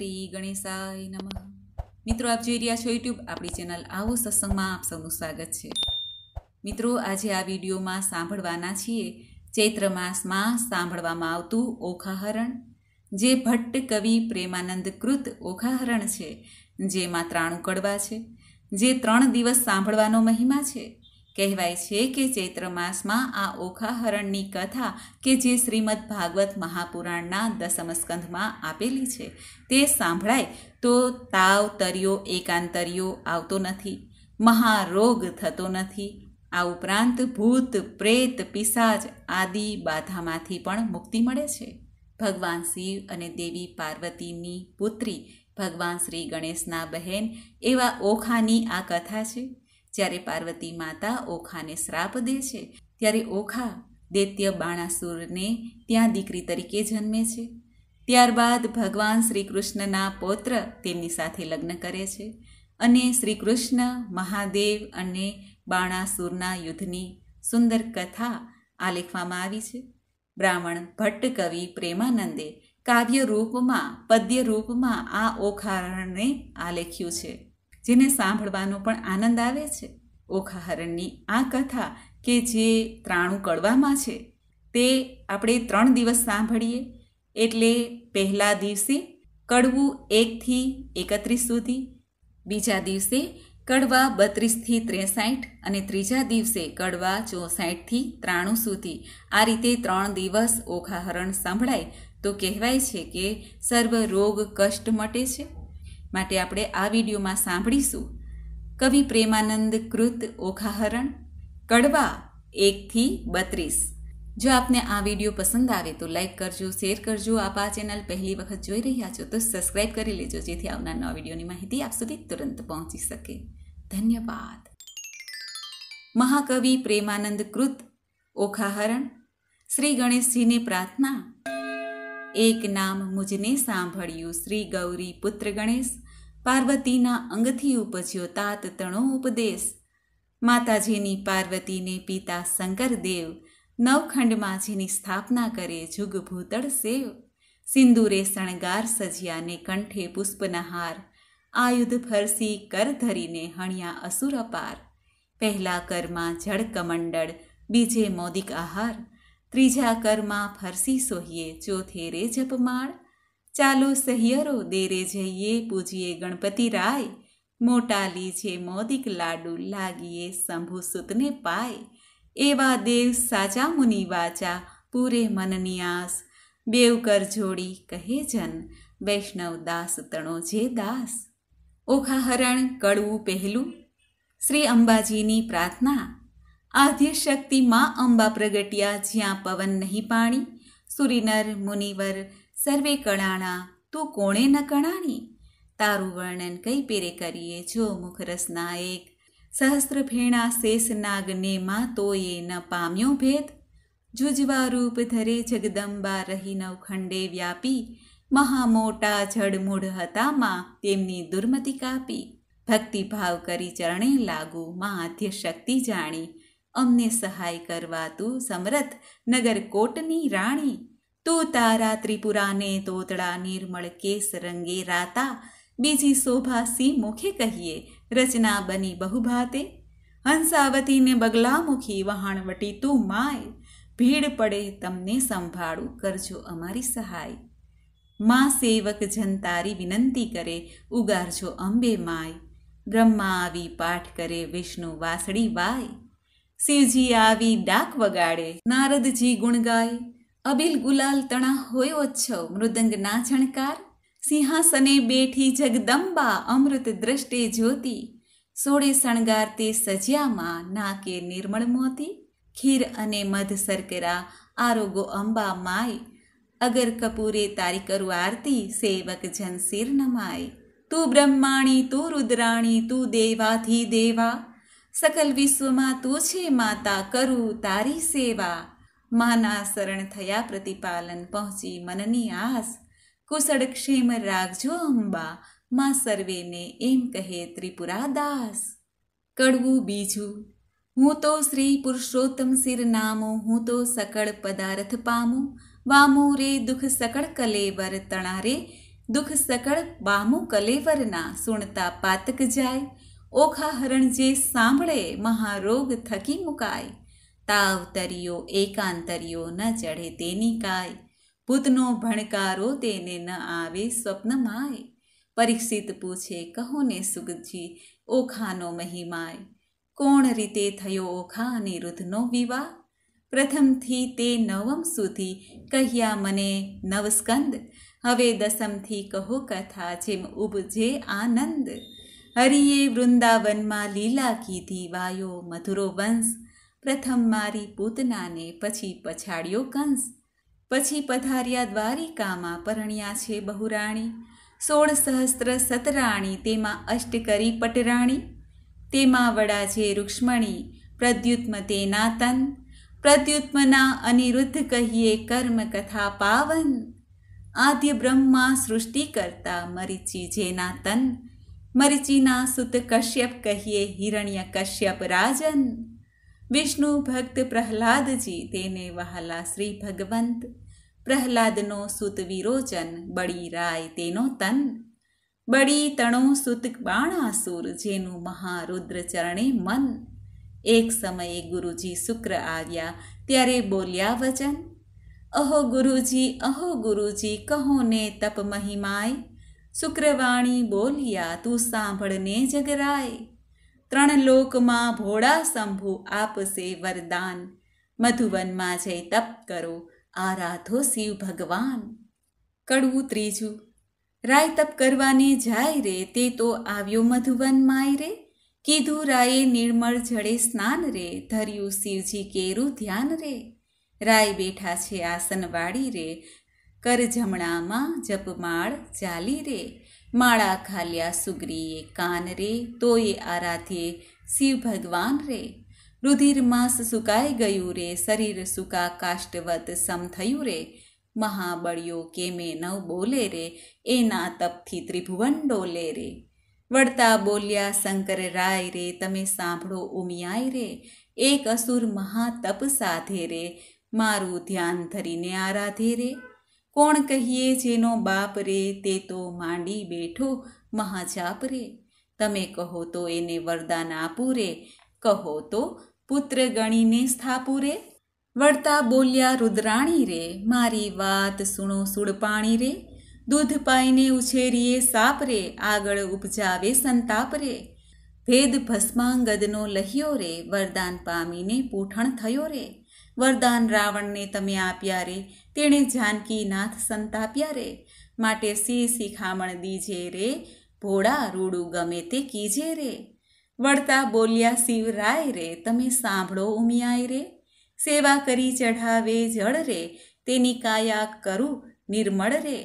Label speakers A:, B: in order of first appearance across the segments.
A: શ્રી ગણેશાય નમઃ મિત્રો આપ જોઈ રહ્યા છો યુટ્યુબ આપણી ચેનલ આવો સત્સંગમાં આપ સૌનું સ્વાગત છે મિત્રો આજે આ વિડીયોમાં સાંભળવાના છીએ ચૈત્ર માસમાં સાંભળવામાં આવતું ઓખાહરણ જે ભટ્ટ કવિ પ્રેમાનંદ કૃત ઓખાહરણ છે જેમાં ત્રાણું કડવા છે જે ત્રણ દિવસ સાંભળવાનો મહિમા છે કહેવાય છે કે ચૈત્ર માસમાં આ ઓખાહરણની કથા કે જે શ્રીમદ ભાગવત મહાપુરાણના દસમ સ્કંધમાં આપેલી છે તે સાંભળાય તો તાવ તર્યો એકાંતર્યો આવતો નથી મહારોગ થતો નથી આ ઉપરાંત ભૂત પ્રેત પિશાચ આદિ બાધામાંથી પણ મુક્તિ મળે છે ભગવાન શિવ અને દેવી પાર્વતીની પુત્રી ભગવાન શ્રી ગણેશના બહેન એવા ઓખાની આ કથા છે જ્યારે પાર્વતી માતા ઓખાને શ્રાપ દે છે ત્યારે ઓખા દૈત્ય બાણાસુરને ત્યાં દીકરી તરીકે જન્મે છે ત્યારબાદ ભગવાન શ્રી કૃષ્ણના પૌત્ર તેમની સાથે લગ્ન કરે છે અને શ્રી કૃષ્ણ મહાદેવ અને બાણાસુરના યુદ્ધની સુંદર કથા આલેખવામાં આવી છે બ્રાહ્મણ ભટ્ટ કવિ પ્રેમાનંદે કાવ્ય રૂપમાં પદ્ય રૂપમાં આ ઓખારણને આલેખ્યું છે જેને સાંભળવાનો પણ આનંદ આવે છે ઓખાહરણની આ કથા કે જે ત્રાણું કડવામાં છે તે આપણે ત્રણ દિવસ સાંભળીએ એટલે પહેલા દિવસે કડવું એકથી એકત્રીસ સુધી બીજા દિવસે કડવા બત્રીસથી ત્રેસાઠ અને ત્રીજા દિવસે કડવા ચોસાઠથી ત્રાણું સુધી આ રીતે ત્રણ દિવસ ઓખાહરણ સંભળાય તો કહેવાય છે કે સર્વ રોગ કષ્ટ મટે છે માટે આપણે આ વિડીયોમાં સાંભળીશું કવિ પ્રેમાનંદ કૃત ઓખાહરણ કડવા એકથી બત્રીસ જો આપને આ વિડીયો પસંદ આવે તો લાઈક કરજો શેર કરજો આપ આ ચેનલ પહેલી વખત જોઈ રહ્યા છો તો સબસ્ક્રાઈબ કરી લેજો જેથી આવનાર નવા વિડીયોની માહિતી આપ સુધી તુરંત પહોંચી શકે ધન્યવાદ મહાકવિ પ્રેમાનંદ કૃત ઓખાહરણ શ્રી ગણેશજીની પ્રાર્થના એક નામ મુજને સાંભળ્યું શ્રી ગૌરી પુત્ર ગણેશ પાર્વતીના અંગથી ઉપજ્યો તાત તણો ઉપદેશ માતાજીની પાર્વતીને પિતા શંકર દેવ નવખંડમાં જેની સ્થાપના કરે જુગ ભૂતળ સેવ સિંદુરે શણગાર સજ્યાને કંઠે પુષ્પનહાર આયુધ ફરસી કર ધરીને હણ્યા અસુર અપાર પહેલા કરમાં જળ કમંડળ બીજે મોદિક આહાર ત્રીજા કરમાં ફરસી સોહીએ ચોથે રે જપમાળ ચાલો સહિયરો દેરે જઈએ પૂજીએ ગણપતિ રાય મોટા લીજે મોદિક લાડુ લાગીએ શંભુ સુતને પાય એવા દેવ સાચા મુનિ વાચા પૂરે મનની આસ બેવ કર જોડી કહે જન વૈષ્ણવ દાસ તણો જે દાસ ઓખાહરણ કડવું પહેલું શ્રી અંબાજીની પ્રાર્થના આધ્યશક્તિમાં અંબા પ્રગટ્યા જ્યાં પવન નહીં પાણી સુરીનર મુનિવર સર્વે કણાણા તું કોણે ન કણાણી તારું વર્ણન કઈ પેરે કરીએ જો મુખરસના એક સહસ્ત્ર ફેણા શેષ નાગને માં તોયે ન પામ્યો ભેદ જુજવા રૂપ ધરે જગદંબા રહી નવખંડે વ્યાપી મહામોટા જડમૂઢ હતામાં તેમની દુર્મતિ કાપી ભક્તિભાવ કરી ચરણે લાગુ માં આદ્ય શક્તિ જાણી અમને સહાય કરવા તું સમરથ નગરકોટની રાણી તું તારા ત્રિપુરાને તોતળા નિર્મળ કેસ રંગે રાતા બીજી શોભા સિંહ મુખે કહીએ રચના બની બહુભાતે હંસાવતીને બગલામુખી વહાણવટી તું માય ભીડ પડે તમને સંભાળું કરજો અમારી સહાય મા સેવક જનતારી વિનંતી કરે ઉગારજો અંબે માય બ્રહ્મા આવી પાઠ કરે વિષ્ણુ વાસળી વાય શિવજી આવી ડાક વગાડે નારદજી ગુણ ગાય અબિલ ગુલાલ તણા હોય ઓછો મૃદંગ ના છણકાર સિંહાસને બેઠી જગદંબા અમૃત દ્રષ્ટે જ્યોતિ સોળે શણગારતી સજ્યામાં નાકે નિર્મળ મોતી ખીર અને મધ સરકરા આરોગો અંબા માય અગર કપૂરે તારી કરું આરતી સેવક જન શિર નમાય તું બ્રહ્માણી તું રુદ્રાણી તું દેવાથી દેવા સકલ વિશ્વમાં તું છે માતા કરું તારી સેવા માના શરણ થયા પ્રતિપાલન પહોંચી મનની આસ કુશળ ક્ષેમ રાખજો અંબા માં સર્વેને એમ કહે ત્રિપુરા દાસ કડવું બીજું હું તો શ્રી પુરુષોત્તમ શિર નામો હું તો સકળ પદાર્થ પામો વામો રે દુઃખ સકળ કલેવર તણારે દુઃખ સકળ બામો કલેવરના સુણતા પાતક જાય ઓખા હરણ જે સાંભળે મહારોગ થકી મુકાય તાવ તરિયો એકાંતરિયો ન ચઢે તેની કાય ભૂતનો ભણકારો તેને ન આવે સ્વપ્નમાય પરીક્ષિત પૂછે કહો ને સુગતજી ઓખાનો મહિમાય કોણ રીતે થયો ઓખા અને રુધનો વિવાહ પ્રથમથી તે નવમ સુધી કહ્યા મને નવસ્કંદ હવે દસમથી કહો કથા જેમ ઉભજે આનંદ હરિએ વૃંદાવનમાં લીલા કીધી વાયો મધુરો વંશ પ્રથમ મારી પૂતનાને પછી પછાડ્યો કંસ પછી પધાર્યા દ્વારિકામાં પરણ્યા છે બહુરાણી સોળ સહસ્ત્ર સતરાણી તેમાં અષ્ટકરી પટરાણી તેમાં વડા છે રૂક્ષ્મણી પ્રદ્યુત્મ તેના તન પ્રદ્યુત્મના અનિરુદ્ધ કહીએ કર્મ કથા પાવન આદ્ય બ્રહ્મા સૃષ્ટિ કરતા મરીચી જેના તન મરીચિના સુત કશ્યપ કહીએ હિરણ્ય કશ્યપ રાજન વિષ્ણુ ભક્ત પ્રહલાદજી તેને વહાલા શ્રી ભગવંત પ્રહલાદનો સુત વિરોચન બળી રાય તેનો તન બળી તણો સુત બાણાસુર જેનું મહારુદ્ર ચરણે મન એક સમયે ગુરુજી શુક્ર આવ્યા ત્યારે બોલ્યા વચન અહો ગુરુજી અહો ગુરુજી કહો ને તપ મહિમાય શુક્રવાણી બોલ્યા તું સાંભળને જગરાય ત્રણ લોકમાં ભોળા શંભુ આપશે વરદાન મધુવનમાં જઈ તપ કરો આરાધો શિવ ભગવાન કડવું ત્રીજું રાય તપ કરવાને જાય રે તે તો આવ્યો મધુવન માય રે કીધું રાયે નિર્મળ જળે સ્નાન રે ધર્યું શિવજી કેરું ધ્યાન રે રાય બેઠા છે આસનવાળી રે કરજમણામાં જપમાળ ચાલી રે માળા ખાલ્યા સુગ્રીએ કાન રે તોયે આરાધ્યે શિવ ભગવાન રે રુધિર માંસ સુકાઈ ગયું રે શરીર સુકા કાષ્ટવત સમ થયું રે મહાબળીઓ કેમે નવ બોલે રે એના તપથી ત્રિભુવન ડોલે રે વળતા બોલ્યા શંકર રાય રે તમે સાંભળો ઉમિયાય રે એક અસુર મહાતપ સાધે રે મારું ધ્યાન ધરીને આરાધે રે કોણ કહીએ જેનો બાપ રે તે તો માંડી બેઠો મહાજાપ રે તમે કહો તો એને વરદાન આપું રે કહો તો પુત્ર ગણીને સ્થાપું રે વળતા બોલ્યા રુદ્રાણી રે મારી વાત સુણો સુડપાણી રે દૂધ પાઈને ઉછેરીએ સાપ રે આગળ ઉપજાવે સંતાપ રે ભેદ ભસ્માંગદનો લહ્યો રે વરદાન પામીને પૂઠણ થયો રે વરદાન રાવણને તમે આપ્યા રે તેણે જાનકીનાથ સંતાપ્યા રે માટે સી શિખામણ દીજે રે ભોળા રૂડું ગમે તે કીજે રે વળતા બોલ્યા શિવરાય રે તમે સાંભળો ઉમિયાય રે સેવા કરી ચઢાવે જળ રે તેની કાયા કરું નિર્મળ રે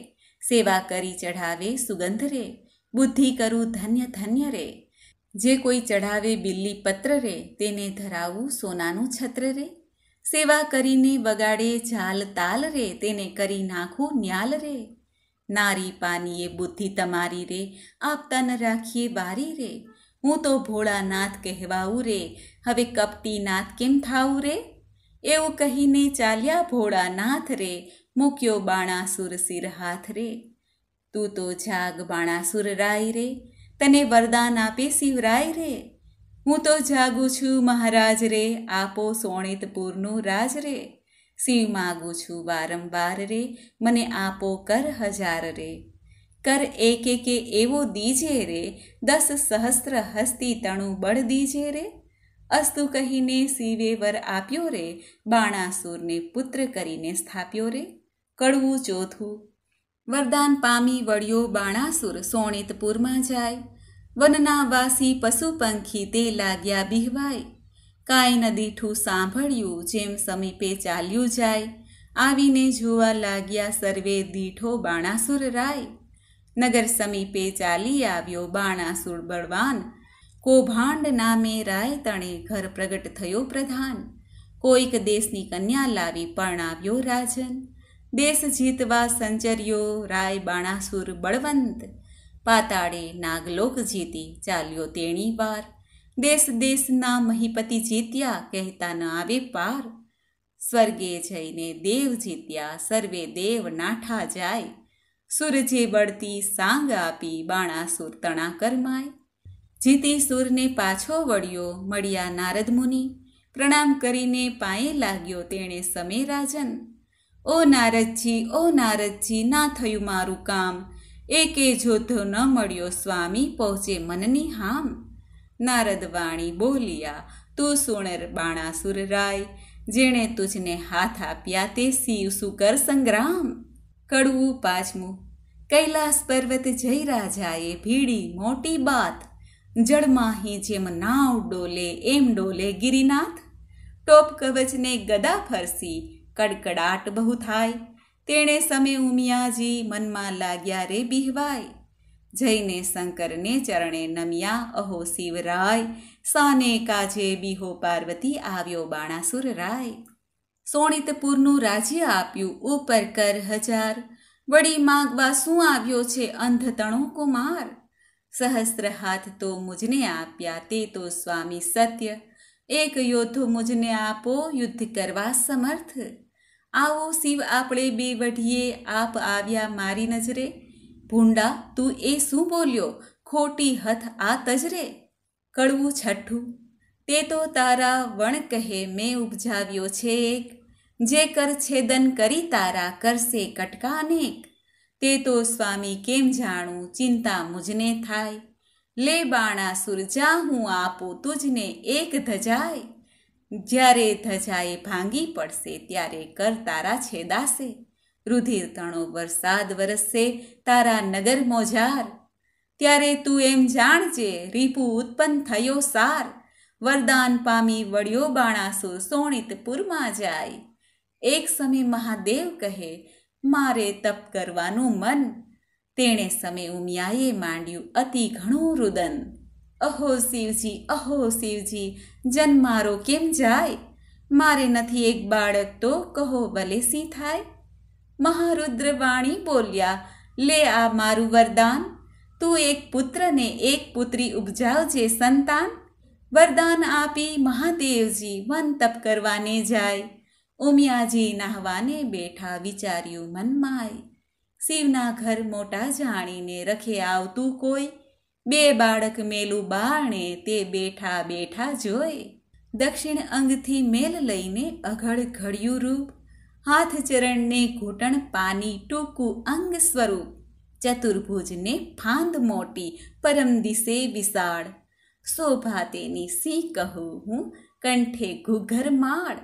A: સેવા કરી ચઢાવે સુગંધ રે બુદ્ધિ કરું ધન્ય ધન્ય રે જે કોઈ ચઢાવે બિલ્લી પત્ર રે તેને ધરાવું સોનાનું છત્ર રે સેવા કરીને બગાડે જાલ તાલ રે તેને કરી નાખું ન્યાલ રે નારી પાનીએ બુદ્ધિ તમારી રે આપતા ન રાખીએ બારી રે હું તો ભોળાનાથ કહેવાઉં રે હવે કપટી નાથ કેમ થાવું રે એવું કહીને ચાલ્યા ભોળાનાથ રે મૂક્યો બાણાસુર સિર હાથ રે તું તો જાગ બાણાસુર રાય રે તને વરદાન આપે શિવરાય રે હું તો જાગું છું મહારાજ રે આપો સોણિતપુરનું રાજ રે શિવ માગું છું વારંવાર રે મને આપો કર હજાર રે કર એક એકે એવો દીજે રે દસ સહસ્ત્ર હસ્તી તણું બળ દીજે રે અસ્તુ કહીને શિવે વર આપ્યો રે બાણાસુરને પુત્ર કરીને સ્થાપ્યો રે કડવું ચોથું વરદાન પામી વળ્યો બાણાસુર સોણિતપુરમાં જાય વનના વાસી પશુ પંખી તે લાગ્યા બિહવાય કાંઈ દીઠું સાંભળ્યું જેમ સમીપે ચાલ્યું જાય આવીને જોવા લાગ્યા સર્વે દીઠો બાણાસુર રાય નગર સમીપે ચાલી આવ્યો બાણાસુર બળવાન કૌભાંડ નામે રાય તણે ઘર પ્રગટ થયો પ્રધાન કોઈક દેશની કન્યા લાવી પરણાવ્યો રાજન દેશ જીતવા સંચર્યો રાય બાણાસુર બળવંત પાતાળે નાગલોક જીતી ચાલ્યો તેણી બાર દેશ દેશના મહીપતિ જીત્યા કહેતા ન આવે પાર સ્વર્ગે જઈને દેવ જીત્યા સર્વે દેવ નાઠા જાય સુરજે બળતી સાંગ આપી બાણાસુર તણા કરમાય જીતી સુરને પાછો વળ્યો મળ્યા નારદ મુનિ પ્રણામ કરીને પાએ લાગ્યો તેણે સમે રાજન ઓ નારદજી ઓ નારદજી ના થયું મારું કામ એકે જોધો ન મળ્યો સ્વામી પહોંચે મનની હામ નારદ વાણી બોલ્યા તું સુણર બાણાસુર રાય જેણે તુજને હાથ આપ્યા તે શિવ સુકર સંગ્રામ કડવું પાંચમું કૈલાસ પર્વત જય રાજાએ ભીડી મોટી બાત જળમાહી જેમ નાવ ડોલે એમ ડોલે ગિરિનાથ ટોપ કવચને ગદા ફરસી કડકડાટ બહુ થાય તેણે સમે ઉમિયાજી મનમાં લાગ્યા રે બિહવાય જઈને શંકરને ચરણે નમ્યા અહો શિવરાય સાને કાજે બીહો પાર્વતી આવ્યો બાણાસુર રાય સોણિતપુરનું રાજ્ય આપ્યું ઉપર કર હજાર વળી માગવા શું આવ્યો છે અંધતણો કુમાર સહસ્ત્ર હાથ તો મુજને આપ્યા તે તો સ્વામી સત્ય એક યોદ્ધો મુજને આપો યુદ્ધ કરવા સમર્થ આવો શિવ આપણે બે વઢીએ આપ આવ્યા મારી નજરે ભૂંડા તું એ શું બોલ્યો ખોટી હથ આ તજરે કડવું છઠ્ઠું તે તો તારા વણ કહે મેં ઉપજાવ્યો છે એક જે કર છેદન કરી તારા કરશે કટકા અનેક તે તો સ્વામી કેમ જાણું ચિંતા મુજને થાય લે બાણા સુરજા હું આપું તુજને એક ધજાય જ્યારે ધજાએ ભાંગી પડશે ત્યારે કર તારા છેદાશે રુધિર તણો વરસાદ વરસશે તારા નગર મોજાર ત્યારે તું એમ જાણજે રીપુ ઉત્પન્ન થયો સાર વરદાન પામી વળ્યો બાણાસુ સોણિતપુરમાં જાય એક સમય મહાદેવ કહે મારે તપ કરવાનું મન તેણે સમય ઉમિયાએ માંડ્યું અતિ ઘણું રુદન અહો શિવજી અહો શિવજી જન મારો કેમ જાય મારે નથી એક બાળક તો કહો ભલે સી થાય મહારુદ્ર વાણી બોલ્યા લે આ મારું વરદાન તું એક પુત્રને એક પુત્રી ઉપજાવજે સંતાન વરદાન આપી મહાદેવજી વન તપ કરવાને જાય ઉમિયાજી નાહવાને બેઠા વિચાર્યું મનમાય શિવના ઘર મોટા જાણીને રખે આવતું કોઈ બે બાળક મેલું બાણે તે બેઠા બેઠા જોઈ દક્ષિણ અંગથી મેલ લઈને અઘળ ઘડિયું રૂપ હાથ ચરણને ઘૂંટણ પાની ટૂંકું અંગ સ્વરૂપ ચતુર્ભુજને ફાંદ મોટી પરમ દિશે વિશાળ શોભા તેની સી કહું હું કંઠે ઘુઘર માળ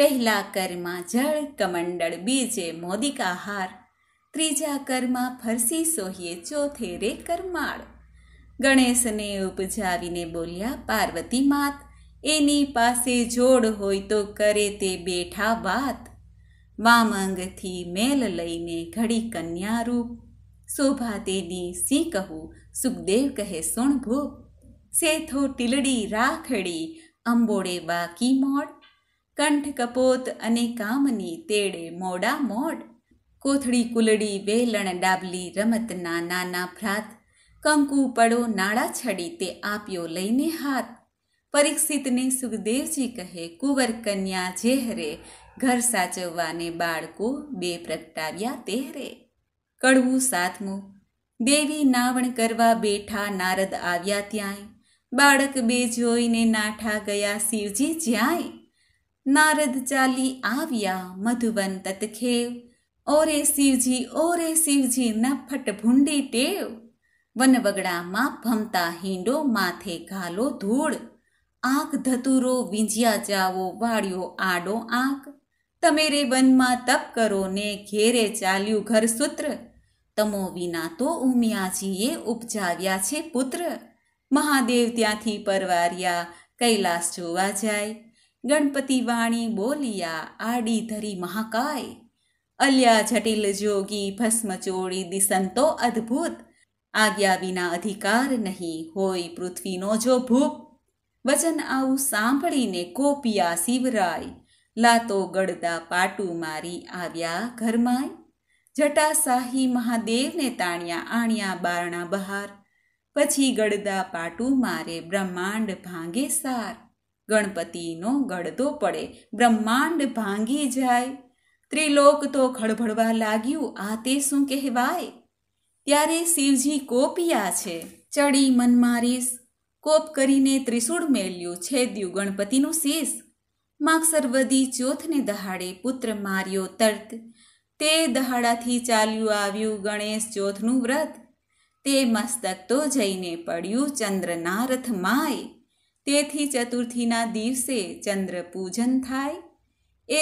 A: પહેલા કરમાં જળ કમંડળ બીજે મોદિકાહાર ત્રીજા કરમાં ફરસી સોહીએ ચોથે રે કરમાળ ગણેશને ઉપજાવીને બોલ્યા પાર્વતી માત એની પાસે જોડ હોય તો કરે તે બેઠા વાત વામાંગથી મેલ લઈને ઘડી કન્યા રૂપ શોભા તેની સી કહું સુખદેવ કહે સુણ ભૂપ સેથો ટીલડી રાખડી અંબોડે બાકી મોડ કંઠ કપોત અને કામની તેડે મોડા મોડ કોથળી કુલડી વેલણ ડાબલી રમતના નાના ભ્રાત કંકુ પડો નાળા છડી તે આપ્યો લઈને હાથ પરીક્ષિતને સુખદેવજી કહે કુંવર કન્યા જેહરે ઘર સાચવવાને બાળકો બે પ્રગટાવ્યા તેહરે કડવું સાતમું દેવી નાવણ કરવા બેઠા નારદ આવ્યા ત્યાંય બાળક બે જોઈને નાઠા ગયા શિવજી જ્યાંય નારદ ચાલી આવ્યા મધુવન તતખેવ ઓરે શિવજી ઓરે શિવજી ફટ ભૂંડી ટેવ વનવગડામાં ભમતા હિંડો માથે ઘાલો ધૂળ આંખ ધતુરો વીંજ્યા જાવો વાળ્યો આડો આંખ તમે રે વનમાં તપ કરો ને ઘેરે ચાલ્યું ઘર સૂત્ર તમો વિના તો ઉમિયાજીએ ઉપજાવ્યા છે પુત્ર મહાદેવ ત્યાંથી પરવાર્યા કૈલાસ જોવા જાય ગણપતિ વાણી બોલિયા આડી ધરી મહાકાય અલ્યા જટિલ જોગી ભસ્મચોળી દિસંતો અદ્ભુત આજ્ઞા વિના અધિકાર નહીં હોય પૃથ્વીનો જો ભૂપ વચન આવું સાંભળીને કોપિયા શિવરાય લાતો ગળદા પાટું મારી આવ્યા ઘરમાંય જટાશાહી મહાદેવને તાણ્યા આણ્યા બારણા બહાર પછી ગળદા પાટું મારે બ્રહ્માંડ ભાંગે સાર ગણપતિનો ગળદો પડે બ્રહ્માંડ ભાંગી જાય ત્રિલોક તો ખળભળવા લાગ્યું આ તે શું કહેવાય ત્યારે શિવજી કોપિયા છે ચડી મનમારીશ કોપ કરીને ત્રિશુળ મેલ્યું છેદ્યું ગણપતિનું શીશ માગ ચોથને દહાડે પુત્ર માર્યો તર્ત તે દહાડાથી ચાલ્યું આવ્યું ગણેશ ચોથનું વ્રત તે મસ્તક તો જઈને પડ્યું ચંદ્રના રથમાય તેથી ચતુર્થીના દિવસે ચંદ્ર પૂજન થાય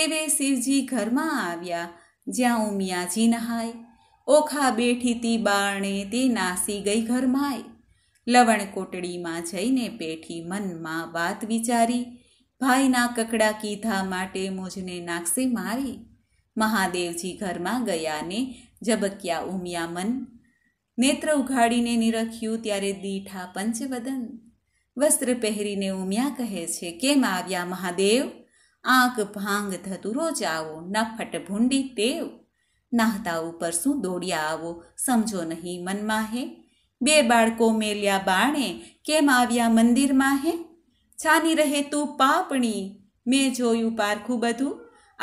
A: એવે શિવજી ઘરમાં આવ્યા જ્યાં ઉમિયાજી નહાય ઓખા બેઠી તી બાણે તે નાસી ગઈ ઘરમાંય લવણ કોટડીમાં જઈને પેઠી મનમાં વાત વિચારી ભાઈના કકડા કીધા માટે મોજને નાખશે મારી મહાદેવજી ઘરમાં ગયા ને ઝબક્યા ઉમિયા મન નેત્ર ઉઘાડીને નિરખ્યું ત્યારે દીઠા પંચવદન વસ્ત્ર પહેરીને ઉમિયા કહે છે કેમ આવ્યા મહાદેવ આંખ ભાંગ થતું રોજ આવો નફટ ભૂંડી ટેવ નાહતા ઉપર શું દોડ્યા આવો સમજો નહીં મનમાં હે બે બાળકો મેલ્યા બાણે કેમ આવ્યા મંદિરમાં હે છાની રહે તું પાપણી મેં જોયું પારખું બધું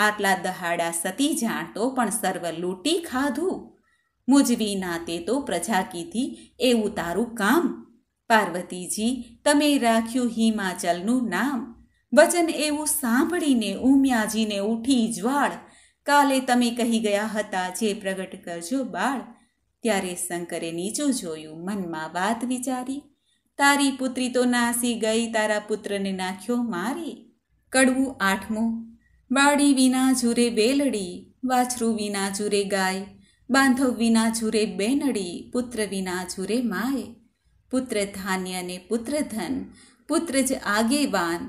A: આટલા દહાડા સતી જાણતો પણ સર્વ લૂંટી ખાધું મુજવી નાતે તો પ્રજા કીધી એવું તારું કામ પાર્વતીજી તમે રાખ્યું હિમાચલનું નામ વચન એવું સાંભળીને ઉમિયાજીને ઉઠી જ્વાળ કાલે તમે કહી ગયા હતા જે પ્રગટ કરજો બાળ ત્યારે શંકરે નીચું જોયું મનમાં વાત વિચારી તારી પુત્રી તો નાસી ગઈ તારા પુત્રને નાખ્યો મારી કડવું આઠમું બાળી વિના જુરે બેલડી વાછરું વિના જુરે ગાય બાંધવ વિના જુરે બેનડી પુત્ર વિના જુરે માય પુત્ર ધાન્ય અને પુત્ર ધન પુત્ર જ આગેવાન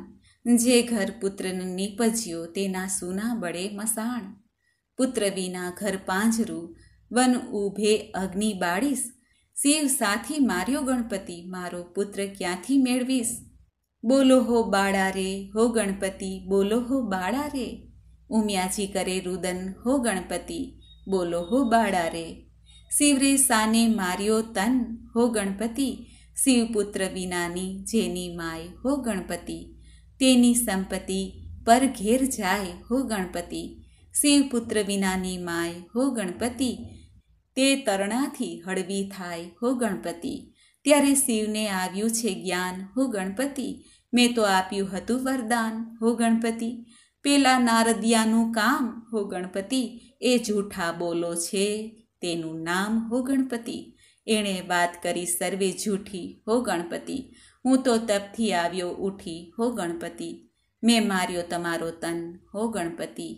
A: જે ઘર પુત્રને નીપજ્યો તેના સૂના બળે મસાણ પુત્ર વિના ઘર પાંજરું વન ઊભે અગ્નિ બાળીશ શિવ સાથી માર્યો ગણપતિ મારો પુત્ર ક્યાંથી મેળવીશ બોલો હો બાળા રે હો ગણપતિ બોલો હો બાળા રે ઉમિયાજી કરે રુદન હો ગણપતિ બોલો હો બાળા રે શિવરે સાને માર્યો તન હો ગણપતિ શિવપુત્ર વિનાની જેની માય હો ગણપતિ તેની સંપત્તિ પર ઘેર જાય હો ગણપતિ શિવપુત્ર વિનાની માય હો ગણપતિ તે તરણાથી હળવી થાય હો ગણપતિ ત્યારે શિવને આવ્યું છે જ્ઞાન હો ગણપતિ મેં તો આપ્યું હતું વરદાન હો ગણપતિ પેલા નારદિયાનું કામ હો ગણપતિ એ જૂઠા બોલો છે તેનું નામ હો ગણપતિ એણે વાત કરી સર્વે જૂઠી હો ગણપતિ હું તો તપથી આવ્યો ઉઠી હો ગણપતિ મેં માર્યો તમારો તન હો ગણપતિ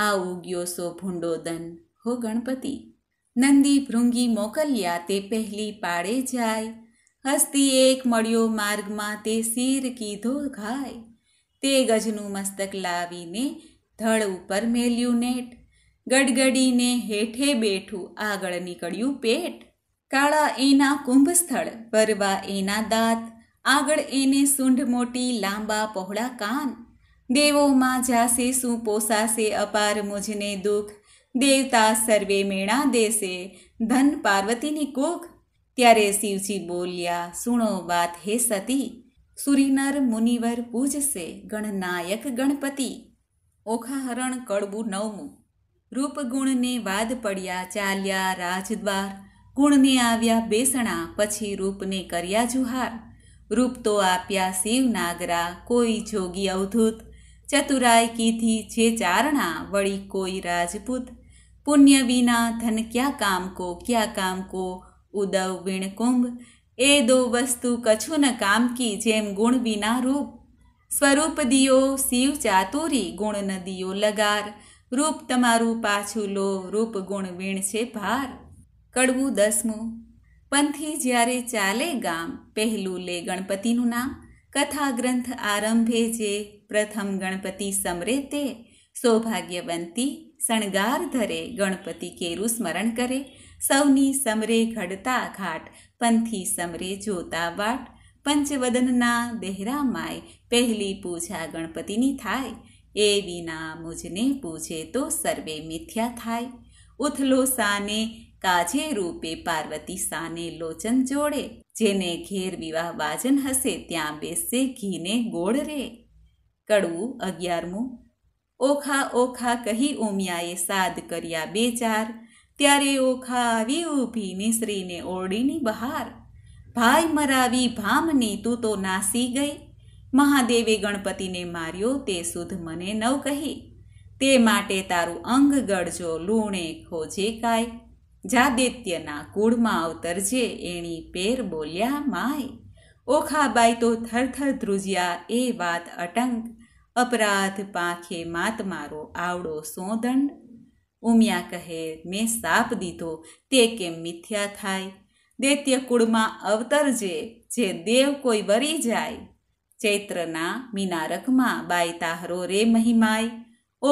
A: આ ઉગ્યો સો ભૂંડોદન હો ગણપતિ નંદી ભૃંગી મોકલ્યા તે પહેલી પાળે જાય હસ્તી એક મળ્યો માર્ગમાં તે શીર કીધો ખાય તે ગજનું મસ્તક લાવીને ધળ ઉપર મેલ્યું નેટ ગડગડીને હેઠે બેઠું આગળ નીકળ્યું પેટ કાળા એના કુંભ સ્થળ ભરવા એના દાંત આગળ એને સૂંઢ મોટી લાંબા પહોળા કાન દેવોમાં જાશે શું પોસાશે અપાર મુજને દુઃખ દેવતા સર્વે મેણા દેશે ધન પાર્વતીની કુખ ત્યારે શિવજી બોલ્યા સુણો વાત હે સતી સુરીનર મુનિવર પૂજશે ગણનાયક ગણપતિ ઓખાહરણ કડવું નવમું રૂપગુણને વાદ પડ્યા ચાલ્યા રાજદ્વાર ગુણને આવ્યા બેસણા પછી રૂપને કર્યા જુહાર રૂપ તો આપ્યા શિવ નાગરા કોઈ જોગી અવધૂત ચતુરાય કીધી જે ચારણા વળી કોઈ રાજપૂત પુણ્ય વિના ધન ક્યાં કામ કો ક્યાં કામ કો ઉદવ વીણ કુંભ એ દો વસ્તુ કછુ ન કામ કી જેમ ગુણ વિના રૂપ સ્વરૂપ દિયો શિવ ચાતુરી ગુણ ન દિયો લગાર રૂપ તમારું પાછું લો રૂપ ગુણ વીણ છે ભાર કડવું દસમું પંથી જ્યારે ચાલે ગામ પહેલું લે ગણપતિનું નામ કથા ગ્રંથ આરંભે જે પ્રથમ ગણપતિ સમરે તે સૌભાગ્યવંતી શણગાર ધરે ગણપતિ કેરું સ્મરણ કરે સૌની સમરે ઘડતા ઘાટ પંથી સમરે જોતા વાટ પંચવદનના દેહરા માય પહેલી પૂજા ગણપતિની થાય એ વિના મુજને પૂજે તો સર્વે મિથ્યા થાય ઉથલો સાને કાજે રૂપે પાર્વતી સાને લોચન જોડે જેને ઘેર વિવાહ વાજન હશે ત્યાં બેસે ઘીને ગોળ રે કડવું અગિયારમું ઓખા ઓખા કહી ઉમિયાએ સાદ કર્યા બે ચાર ત્યારે ઓખા આવી ઊભી શ્રીને ઓરડીની બહાર ભાઈ મરાવી ભામની તું તો નાસી ગઈ મહાદેવે ગણપતિને માર્યો તે સુધ મને નવ કહી તે માટે તારું અંગ ગળજો લૂણે ખોજે કાય જાદિત્યના કુળમાં અવતરજે એણી પેર બોલ્યા માય ઓખાબાઈ તો થરથર ધ્રુજ્યા એ વાત અટંક અપરાધ પાંખે માત મારો આવડો સોદંડ ઉમિયા કહે મેં સાપ દીધો તે કેમ મિથ્યા થાય દૈત્ય કુળમાં અવતરજે જે દેવ કોઈ વરી જાય ચૈત્રના મિનારકમાં બાઈ તાહરો રે મહિમાય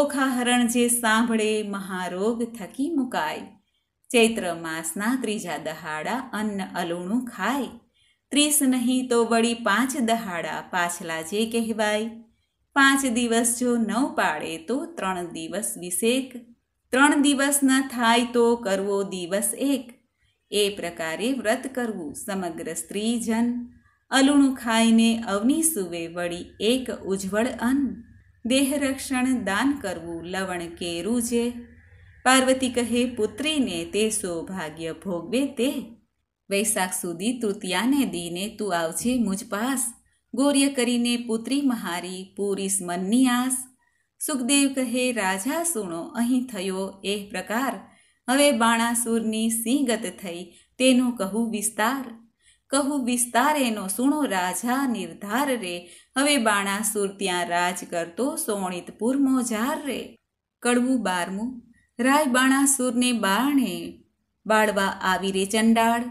A: ઓખા હરણ જે સાંભળે મહારોગ થકી મુકાય ચૈત્ર માસના ત્રીજા દહાડા અન્ન અલુણું ખાય ત્રીસ નહીં તો વળી પાંચ દહાડા પાછલા જે કહેવાય પાંચ દિવસ જો ન પાડે તો ત્રણ દિવસ વિશેક ત્રણ દિવસ ન થાય તો કરવો દિવસ એક એ પ્રકારે વ્રત કરવું સમગ્ર સ્ત્રીજન અલુણું ખાઈને અવની સુવે વળી એક ઉજ્જવળ અન્ન દેહરક્ષણ દાન કરવું લવણ કેરું જે પાર્વતી કહે પુત્રીને તે સૌભાગ્ય ભોગવે તે વૈશાખ સુધી તૃતીયાને દીને તું આવજે મુજ પાસ ગોર્ય કરીને પુત્રી મહારી પૂરીસ મનની આસ સુખદેવ કહે રાજા સુણો અહીં થયો એ પ્રકાર હવે બાણાસુરની સિંહગત થઈ તેનું કહું વિસ્તાર કહું વિસ્તાર એનો સુણો રાજા નિર્ધાર રે હવે બાણાસુર ત્યાં રાજ કરતો સોણિતપુર મોજાર રે કડવું બારમું રાય બાણાસુરને બાણે બાળવા આવી રે ચંડાળ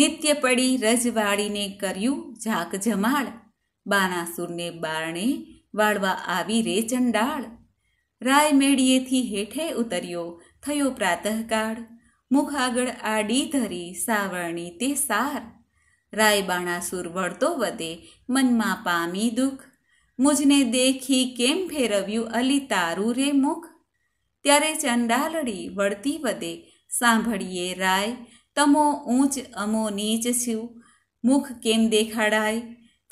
A: નિત્ય પડી રજવાળીને કર્યું ઝાક જમાળ બાણાસુરને બારણે વાળવા આવી રે ચંડાળ રાય મેળીએથી હેઠે ઉતર્યો થયો પ્રાતઃકાળ મુખ આગળ આડી ધરી સાવરણી તે સાર રાય બાણાસુર વળતો વધે મનમાં પામી દુઃખ મુજને દેખી કેમ ફેરવ્યું અલી તારું રે મુખ ત્યારે ચંડાલડી વળતી વધે સાંભળીએ રાય તમો ઊંચ અમો નીચ છું મુખ કેમ દેખાડાય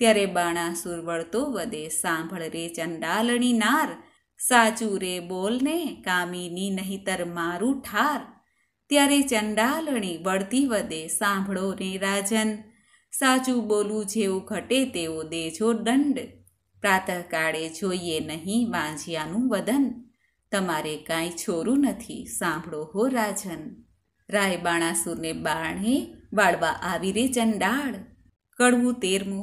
A: ત્યારે બાણાસુર વળતો વધે સાંભળ રે ચંડાલણી નાર સાચું રે બોલને કામીની નહીતર મારું ઠાર ત્યારે ચંડાલણી વળતી વધે સાંભળો રે રાજન સાચું બોલું જેવું ઘટે તેવો દેજો દંડ પ્રાતઃકાળે જોઈએ નહીં વાંઝિયાનું વદન તમારે કાંઈ છોરું નથી સાંભળો હો રાજન રાય બાણાસુરને બાણે વાળવા આવી રે ચંડાળ કડવું તેરમું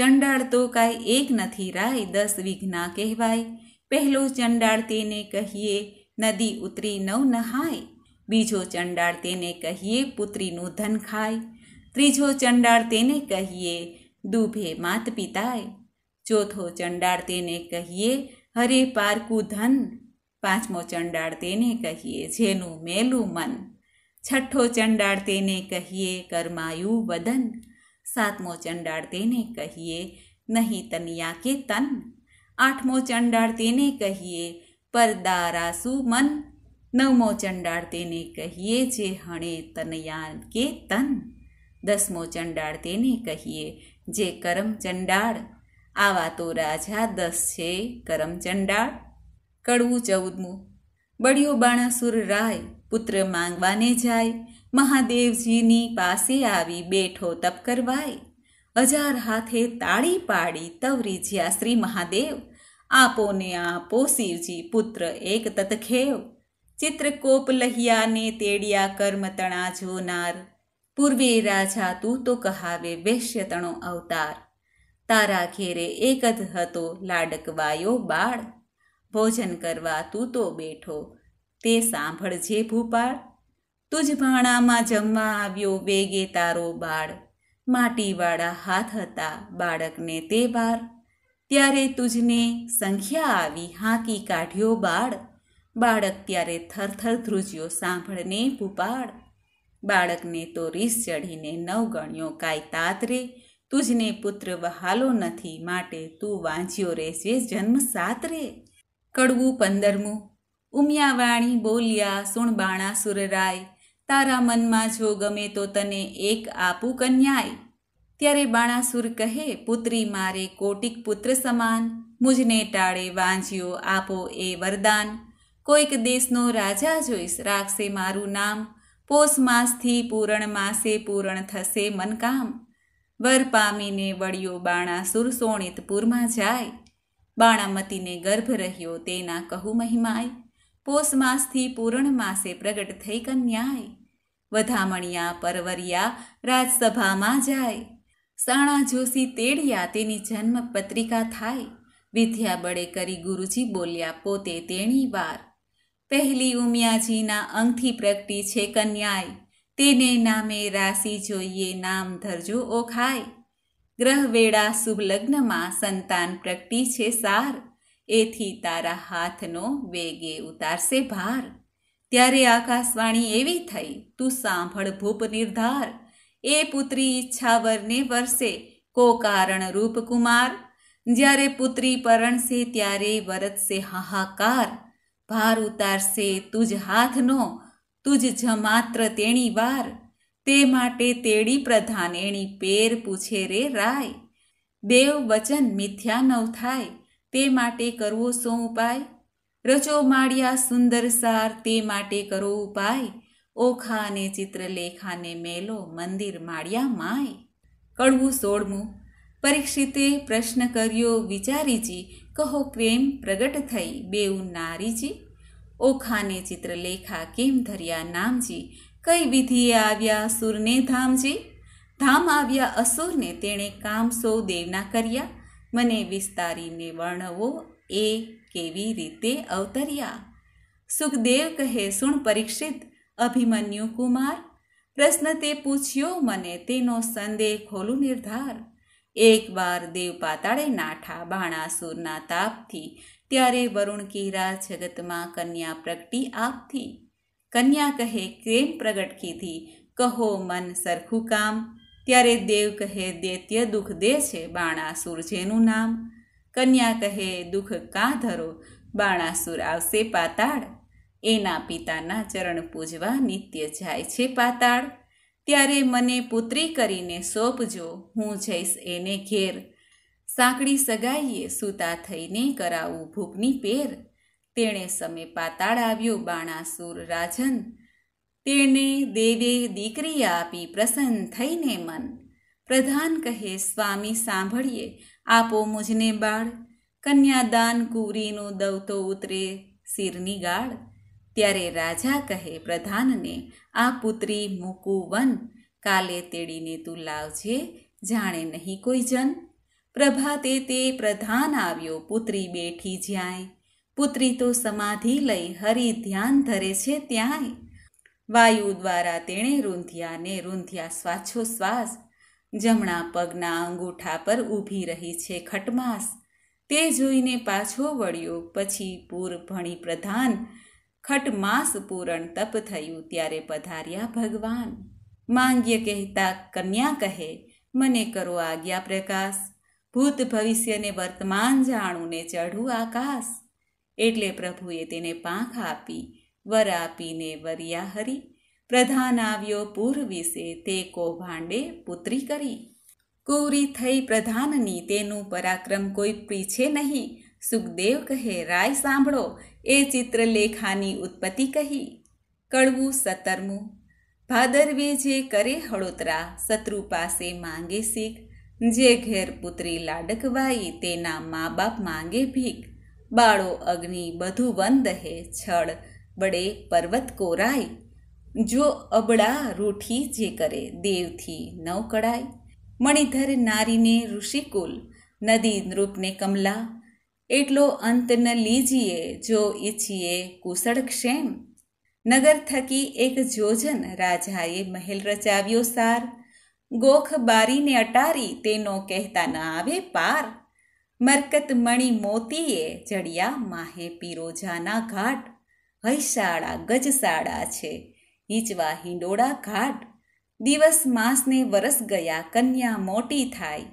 A: ચંડાળ તો કાંઈ એક નથી રાય દસ વિઘ્ના કહેવાય પહેલો ચંડાળ તેને કહીએ નદી ઉતરી નવ નહાય બીજો ચંડાળ તેને કહીએ પુત્રીનું ધન ખાય ત્રીજો ચંડાળ તેને કહીએ દુભે માત પિતાય ચોથો ચંડાળ તેને કહીએ હરે પારકું ધન પાંચમો ચંડાળ તેને કહીએ જેનું મેલું મન છઠ્ઠો ચંડાળ તેને કહીએ કર્માયુ વદન સાતમો ચંડાળ તેને કહીએ નહીં તનિયા કે તન આઠમો ચંડાળ તેને કહીએ પરદારાસુ મન નવમો ચંડાળ તેને કહીએ જે હણે તનયા કે તન દસમો ચંડાળ તેને કહીએ જે કરમ ચંડાળ આવા તો રાજા દસ છે કરમ ચંડાળ કડવું ચૌદમું બળિયો બાણાસુર રાય પુત્ર માંગવાને જાય મહાદેવજીની પાસે આવી બેઠો તપ કરવાય હજાર હાથે તાળી પાડી તવરી જ્યાં શ્રી મહાદેવ આપોને આપો શિવજી પુત્ર એક તતખેવ ચિત્રકોપ લહિયાને તેડિયા કર્મ તણા જોનાર પૂર્વે રાજા તું તો કહાવે વૈશ્યતણો અવતાર તારા ઘેરે એક જ હતો લાડકવાયો બાળ ભોજન કરવા તું તો બેઠો તે સાંભળજે ભૂપાળ તુજ ભાણામાં જમવા આવ્યો વેગે તારો બાળ માટીવાળા હાથ હતા બાળકને તે બાર ત્યારે તુજને સંખ્યા આવી હાંકી કાઢ્યો બાળ બાળક ત્યારે થરથર ધ્રુજ્યો સાંભળને ભૂપાળ બાળકને તો રીસ ચઢીને નવ ગણ્યો કાંઈ તાતરે તુજને પુત્ર વહાલો નથી માટે તું વાંચ્યો રહેશે જન્મ સાતરે કડવું પંદરમું ઉમિયાવાણી બોલ્યા સુણ બાણા સુરરાય તારા મનમાં જો ગમે તો તને એક આપું કન્યાય ત્યારે બાણાસુર કહે પુત્રી મારે કોટિક પુત્ર સમાન મુજને ટાળે વાંજ્યો આપો એ વરદાન કોઈક દેશનો રાજા જોઈશ રાખશે મારું નામ પોષ માસથી પૂરણ માસે પૂરણ થશે મનકામ વર પામીને વળ્યો બાણાસુર સોણિતપુરમાં જાય બાણામતીને ગર્ભ રહ્યો તેના કહુ મહિમાય પોષ માસથી પૂરણ માસે પ્રગટ થઈ કન્યાય વધામણિયા પરવરિયા રાજસભામાં જાય સાણા જોશી તેડિયા તેની જન્મ પત્રિકા થાય વિદ્યા બળે કરી ગુરુજી બોલ્યા પોતે તેણી વાર પહેલી ઉમિયાજીના અંગથી પ્રગટી છે કન્યાય તેને નામે રાશિ જોઈએ નામ ધરજો ઓખાય ગ્રહવેળા શુભ લગ્નમાં સંતાન પ્રગટી છે સાર એથી તારા હાથનો વેગે ઉતારશે ભાર ત્યારે આકાશવાણી એવી થઈ તું સાંભળ ભૂપ નિર્ધાર એ પુત્રી ઈચ્છા વરને વરસે કો કારણ રૂપ કુમાર જ્યારે પુત્રી પરણશે ત્યારે વરતશે હાહાકાર ભાર ઉતારશે તુજ હાથનો તુજ જમાત્ર તેણી વાર તે માટે તેડી પ્રધાન એણી પેર પૂછે રે રાય દેવ વચન મિથ્યા નવ થાય તે માટે કરવો શું ઉપાય રચો માળ્યા સુંદર સાર તે માટે કરો ઉપાય ઓખા અને ચિત્રલેખાને મેલો મંદિર માળ્યા માય કડવું સોળમું પરીક્ષિતે પ્રશ્ન કર્યો વિચારીજી કહો પ્રેમ પ્રગટ થઈ બેઉ નારીજી ઓખાને ચિત્રલેખા કેમ ધર્યા નામજી કઈ વિધિએ આવ્યા સુરને ધામજી ધામ આવ્યા અસુરને તેણે કામ સૌ દેવના કર્યા મને વિસ્તારીને વર્ણવો એ કેવી રીતે અવતર્યા સુખદેવ કહે સુણ પરીક્ષિત અભિમન્યુ કુમાર પ્રશ્ન તે પૂછ્યો મને તેનો સંદેહ ખોલું નિર્ધાર એકવાર દેવ પાતાળે નાઠા બાણાસુરના તાપથી ત્યારે વરુણ કીરા જગતમાં કન્યા પ્રગટી આપથી કન્યા કહે કેમ પ્રગટ કીધી કહો મન સરખું કામ ત્યારે દેવ કહે દૈત્ય દુઃખ દે છે બાણાસુર જેનું નામ કન્યા કહે દુઃખ કા ધરો બાણાસુર આવશે પાતાળ એના પિતાના ચરણ પૂજવા નિત્ય જાય છે પાતાળ ત્યારે મને પુત્રી કરીને સોંપજો હું જઈશ એને ઘેર સાંકડી સગાઈએ સૂતા થઈને કરાવું ભૂખની પેર તેણે સમે પાતાળ આવ્યો બાણાસુર રાજન તેણે દેવે દીકરી આપી પ્રસન્ન થઈને મન પ્રધાન કહે સ્વામી સાંભળીએ આપો મુજને બાળ કન્યાદાન કુરીનું દવતો ઉતરે શિરની ગાળ ત્યારે રાજા કહે પ્રધાનને આ પુત્રી મૂકુવન કાલે તેડીને તું લાવજે જાણે નહીં કોઈ જન પ્રભાતે તે પ્રધાન આવ્યો પુત્રી બેઠી જ્યાંય પુત્રી તો સમાધિ લઈ હરિ ધ્યાન ધરે છે ત્યાં વાયુ દ્વારા તેણે રૂંધ્યા ને રૂંધ્યા શ્વાસ જમણા પગના અંગૂઠા પર ઊભી રહી છે ખટમાસ તે જોઈને પાછો વળ્યો પછી પૂર ભણી પ્રધાન ખટમાસ પૂરણ તપ થયું ત્યારે પધાર્યા ભગવાન માંગ્ય કહેતા કન્યા કહે મને કરો આજ્ઞા પ્રકાશ ભૂત ભવિષ્યને વર્તમાન જાણું ને ચઢું આકાશ એટલે પ્રભુએ તેને પાંખ આપી વર આપીને વરિયા હરી પ્રધાન આવ્યો પૂર વિશે તે કૌભાંડે પુત્રી કરી કુરી થઈ પ્રધાનની તેનું પરાક્રમ કોઈ પીછે નહીં સુખદેવ કહે રાય સાંભળો એ ચિત્રલેખાની ઉત્પત્તિ કહી કડવું સતરમું ભાદરવી જે કરે હળોતરા શત્રુ પાસે માંગે શીખ જે ઘેર પુત્રી લાડકવાઈ તેના મા બાપ માંગે ભીખ બાળો અગ્નિ બધું વન દહે છળ બડે પર્વત કોરાય જો અબડા રૂઠી જે કરે દેવથી નવ કળાય મણિધર નારીને ઋષિકુલ નદી નૃપને કમલા એટલો અંત ન લીજીએ જો ઈચ્છીએ કુશળ ક્ષેમ નગર થકી એક જોજન રાજાએ મહેલ રચાવ્યો સાર ગોખ બારીને અટારી તેનો કહેતા ના આવે પાર મરકત મરકતમણી મોતીએ જડિયા માહે પીરોજાના ઘાટ હૈશાળા ગજશાળા છે હિંચવા હિંડોળા ઘાટ દિવસ માસને વરસ ગયા કન્યા મોટી થાય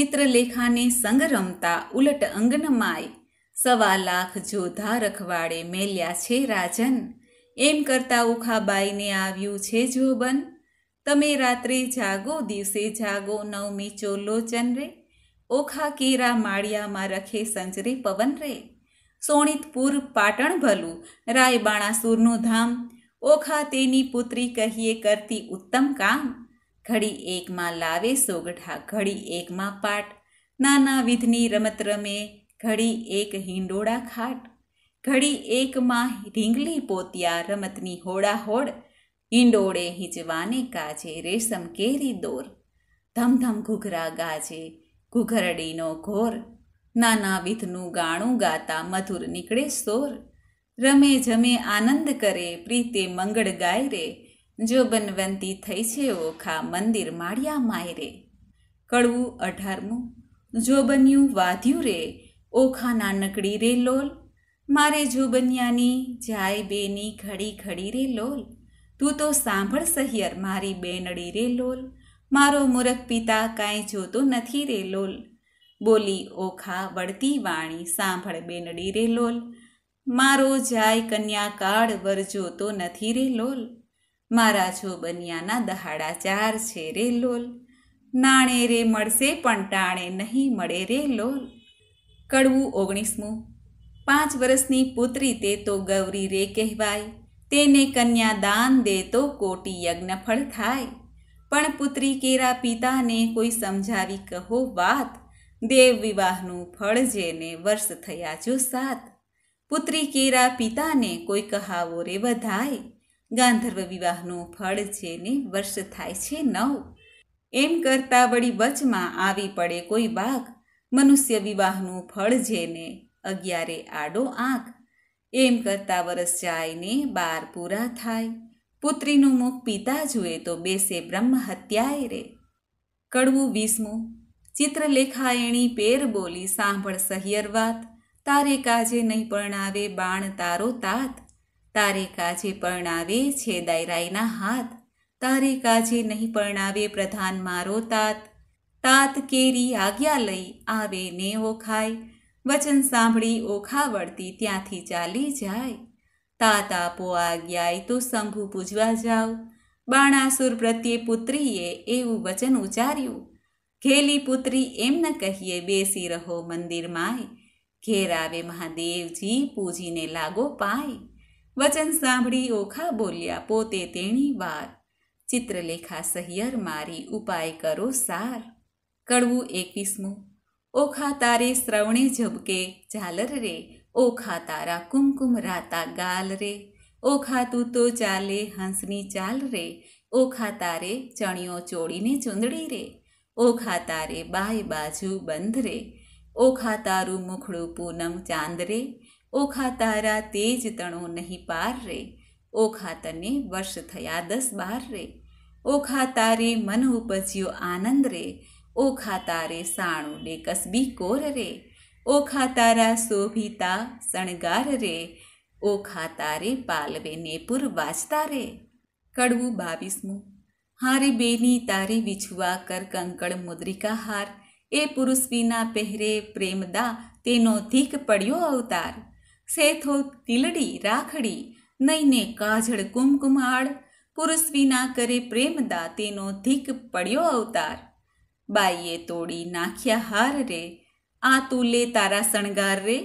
A: ચિત્રલેખાને સંગ રમતા ઉલટ અંગનમાય સવા લાખ જોધા રખવાડે મેલ્યા છે રાજન એમ કરતા ઉખાબાઈને આવ્યું છે જોબન તમે રાત્રે જાગો દિવસે જાગો નવમી ચોલોચન રે ઓખા કેરા માળિયામાં રખે સંજરે પવન રે સોણિતપુર પાટણ ભલું રાયબાણાસુરનું ધામ ઓખા તેની પુત્રી કહીએ કરતી ઉત્તમ કામ ઘડી એકમાં લાવે સોગઠા ઘડી એકમાં પાટ નાના વિધની રમત રમે ઘડી એક હિંડોળા ખાટ ઘડી એકમાં રીંગલી પોતિયા રમતની હોડાહોડ હિંડોળે હિંચવાને કાજે રેશમ કેરી દોર ધમધમ ઘૂઘરા ગાજે ઘૂઘરડીનો ઘોર નાના વિધનું ગાણું ગાતા મધુર નીકળે સ્તોર રમે જમે આનંદ કરે પ્રીતે મંગળ ગાય રે જો બનવંતી થઈ છે ઓખા મંદિર માળિયા માય રે કડવું અઢારમું જો બન્યું વાધ્યું રે ઓખા નાનકડી રે લોલ મારે જો બન્યાની જાય બેની ઘડી ઘડી રે લોલ તું તો સાંભળ સહિયર મારી બેનડી રે લોલ મારો મૂરખ પિતા કાંઈ જોતો નથી રે લોલ બોલી ઓખા વળતી વાણી સાંભળ બેનડી રે લોલ મારો જાય કન્યા કાળ વર જોતો નથી રે લોલ મારા જો બન્યાના દહાડા ચાર છે રે લોલ નાણે રે મળશે પણ ટાણે નહીં મળે રે લોલ કડવું ઓગણીસમું પાંચ વર્ષની પુત્રી તે તો ગૌરી રે કહેવાય તેને કન્યા દાન દે તો કોટી યજ્ઞફળ થાય પણ પુત્રી કેરા પિતાને કોઈ સમજાવી કહો વાત દેવ વિવાહનું ફળ જેને વર્ષ થયા જો સાત પુત્રી કેરા પિતાને કોઈ કહાવો રે વધાય ગાંધર્વ વિવાહનું ફળ જેને વર્ષ થાય છે નવ એમ કરતા વળી વચમાં આવી પડે કોઈ વાઘ મનુષ્ય વિવાહનું ફળ જેને અગિયારે આડો આંખ એમ કરતા વરસ જાય ને બાર પૂરા થાય પુત્રીનું મુખ પિતા જુએ તો બેસે બ્રહ્મ હત્યાએ રે કડવું વીસમું ચિત્રલેખાયણી પેર બોલી સાંભળ સહિયર વાત તારે કાજે નહીં પરણાવે બાણ તારો તાત તારે કાજે પરણાવે છે દાયરાયના હાથ તારે કાજે નહીં પરણાવે પ્રધાન મારો તાત તાત કેરી આજ્ઞા લઈ આવે ને ઓખાય વચન સાંભળી ઓખાવડતી ત્યાંથી ચાલી જાય તાત આપો આજ્ઞાએ તો શંભુ પૂજવા જાઓ બાણાસુર પ્રત્યે પુત્રીએ એવું વચન ઉચ્ચાર્યું ઘેલી પુત્રી એમ ન કહીએ બેસી રહો મંદિરમાંય ઘેર આવે મહાદેવજી પૂજીને લાગો પાય વચન સાંભળી ઓખા બોલ્યા પોતે તેણી વાર ચિત્રલેખા સહિયર મારી ઉપાય કરો સાર કડવું એકવીસમું ઓખા તારે શ્રવણે ઝબકે ઝાલર રે ઓખા તારા કુમકુમ રાતા ગાલ રે ઓખા તું તો ચાલે હંસની ચાલ રે ઓખા તારે ચણિયો ચોળીને ચૂંદડી રે ઓખા તારે બાય બાજુ બંધ રે ઓખા તારું મુખડું પૂનમ ચાંદ રે ઓખા તારા તેજ તણો નહીં પાર રે ઓખા તને વર્ષ થયા દસ બાર રે ઓખા તારે મન ઉપજ્યો આનંદ રે ઓખા તારે સાણું ડે કસબી કોર રે ઓખા તારા શોભિતા શણગાર રે ઓખા તારે પાલવે નેપુર વાંચતા રે કડવું બાવીસમું હારે બેની તારી વિછવા કર કંકળ મુદ્રિકા હાર એ પુરુષ વિના પહેરે પ્રેમદા તેનો ધીક પડ્યો અવતાર સેથો તિલડી રાખડી નઈને કાજળ કુમકુમાળ પુરુષ વિના કરે પ્રેમદા તેનો ધીક પડ્યો અવતાર બાઈએ તોડી નાખ્યા હાર રે આ તુલે તારા શણગાર રે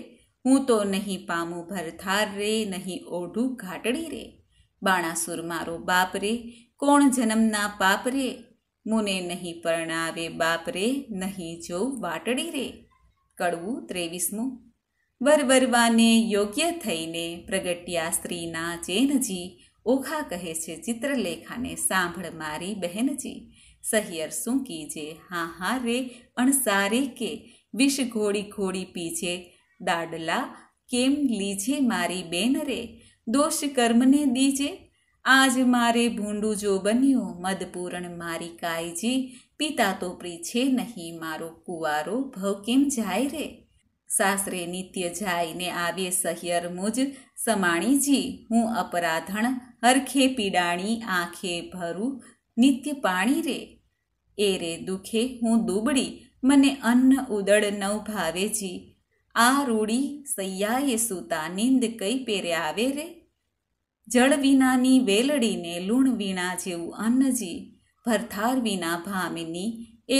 A: હું તો નહીં પામું ભરથાર રે નહીં ઓઢું ઘાટડી રે બાણાસુર મારો બાપ રે કોણ જન્મના પાપ રે મુને નહીં પરણાવે બાપ રે નહીં જોઉં વાટડી રે કડવું ત્રેવીસમું વરવરવાને યોગ્ય થઈને પ્રગટ્યા સ્ત્રીના ચેનજી ઓખા કહે છે ચિત્રલેખાને સાંભળ મારી બહેનજી સહિયર શું કીજે હા હા રે અણસારે કે વિષ ઘોડી ઘોડી પીછે દાડલા કેમ લીજે મારી બેન રે દોષ કર્મને દીજે આજ મારે ભૂંડું જો બન્યું મદપૂરણ મારી કાયજી પિતા તો પ્રીછે નહીં મારો કુવારો ભવ કેમ જાય રે સાસરે નિત્ય જાઈને આવે સહિયર મુજ સમાણીજી હું અપરાધણ હરખે પીડાણી આંખે ભરું નિત્ય પાણી રે એ રે દુખે હું દુબળી મને અન્ન ઉદળ નવ ભાવેજી આ રૂડી સૈયાએ સૂતા નિંદ કઈ પેરે આવે રે જળ વિનાની વેલડીને લૂણ વીણા જેવું અન્નજી ભરથાર વિના ભામિની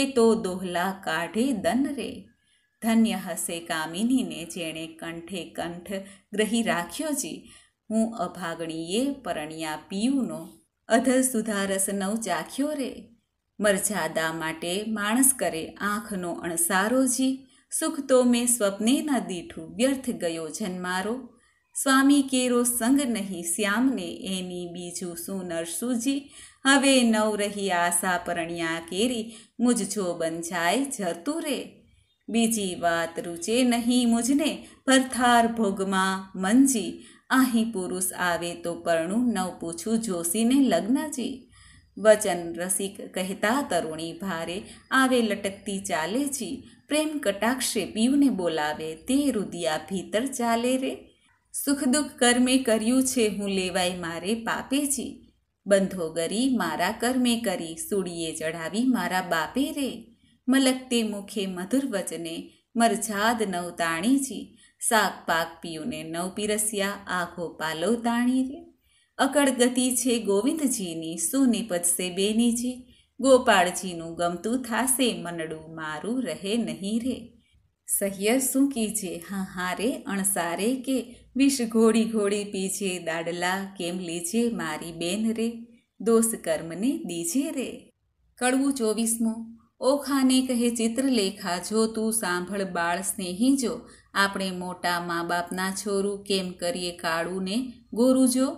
A: એ તો દોહલા કાઢે દન રે ધન્ય હસે કામિનીને જેણે કંઠે કંઠ ગ્રહી રાખ્યો જી હું અભાગણીએ પરણ્યા પીયુનો અધ સુધારસ નવ ચાખ્યો રે મરજાદા માટે માણસ કરે આંખનો અણસારો જી સુખ તો મેં સ્વપ્ને ના દીઠું વ્યર્થ ગયો જન્મારો સ્વામી કેરો સંગ નહીં શ્યામને એની બીજું શું નરસુજી હવે નવ રહી આશા પરણ્યા કેરી મુજ જો બંજાય જતું રે બીજી વાત રૂચે નહીં મુજને પરથાર ભોગમાં મનજી અહીં પુરુષ આવે તો પરણું નવ પૂછું જોશીને લગ્નજી વચન રસિક કહેતા તરુણી ભારે આવે લટકતી ચાલે છી પ્રેમ કટાક્ષે પીવને બોલાવે તે રુદિયા ભીતર ચાલે રે સુખ દુઃખ કર્મે કર્યું છે હું લેવાય મારે પાપે છી બંધો ગરી મારા કર્મે કરી સૂડીએ ચઢાવી મારા બાપે રે મલકતે મુખે મધુર વચને મરઝાદ નવતાણી છી શાક પાક પીઉને નવ પીરસ્યા આખો પાલો તાણી રે અકળ ગતિ છે ગોવિંદજીની શું નિપજશે બેનીજી ગોપાળજીનું ગમતું થાશે મનડું મારું રહે નહીં રે સહ્ય શું કીજે હા હારે અણસારે કે વિષ ઘોડી ઘોડી પીજે દાડલા કેમ લીજે મારી બેન રે દોષ કર્મને દીજે રે કડવું ચોવીસમું ઓખાને કહે ચિત્રલેખા જો તું સાંભળ બાળ સ્નેહી જો આપણે મોટા મા બાપના છોરું કેમ કરીએ કાળુને ગોરુજો જો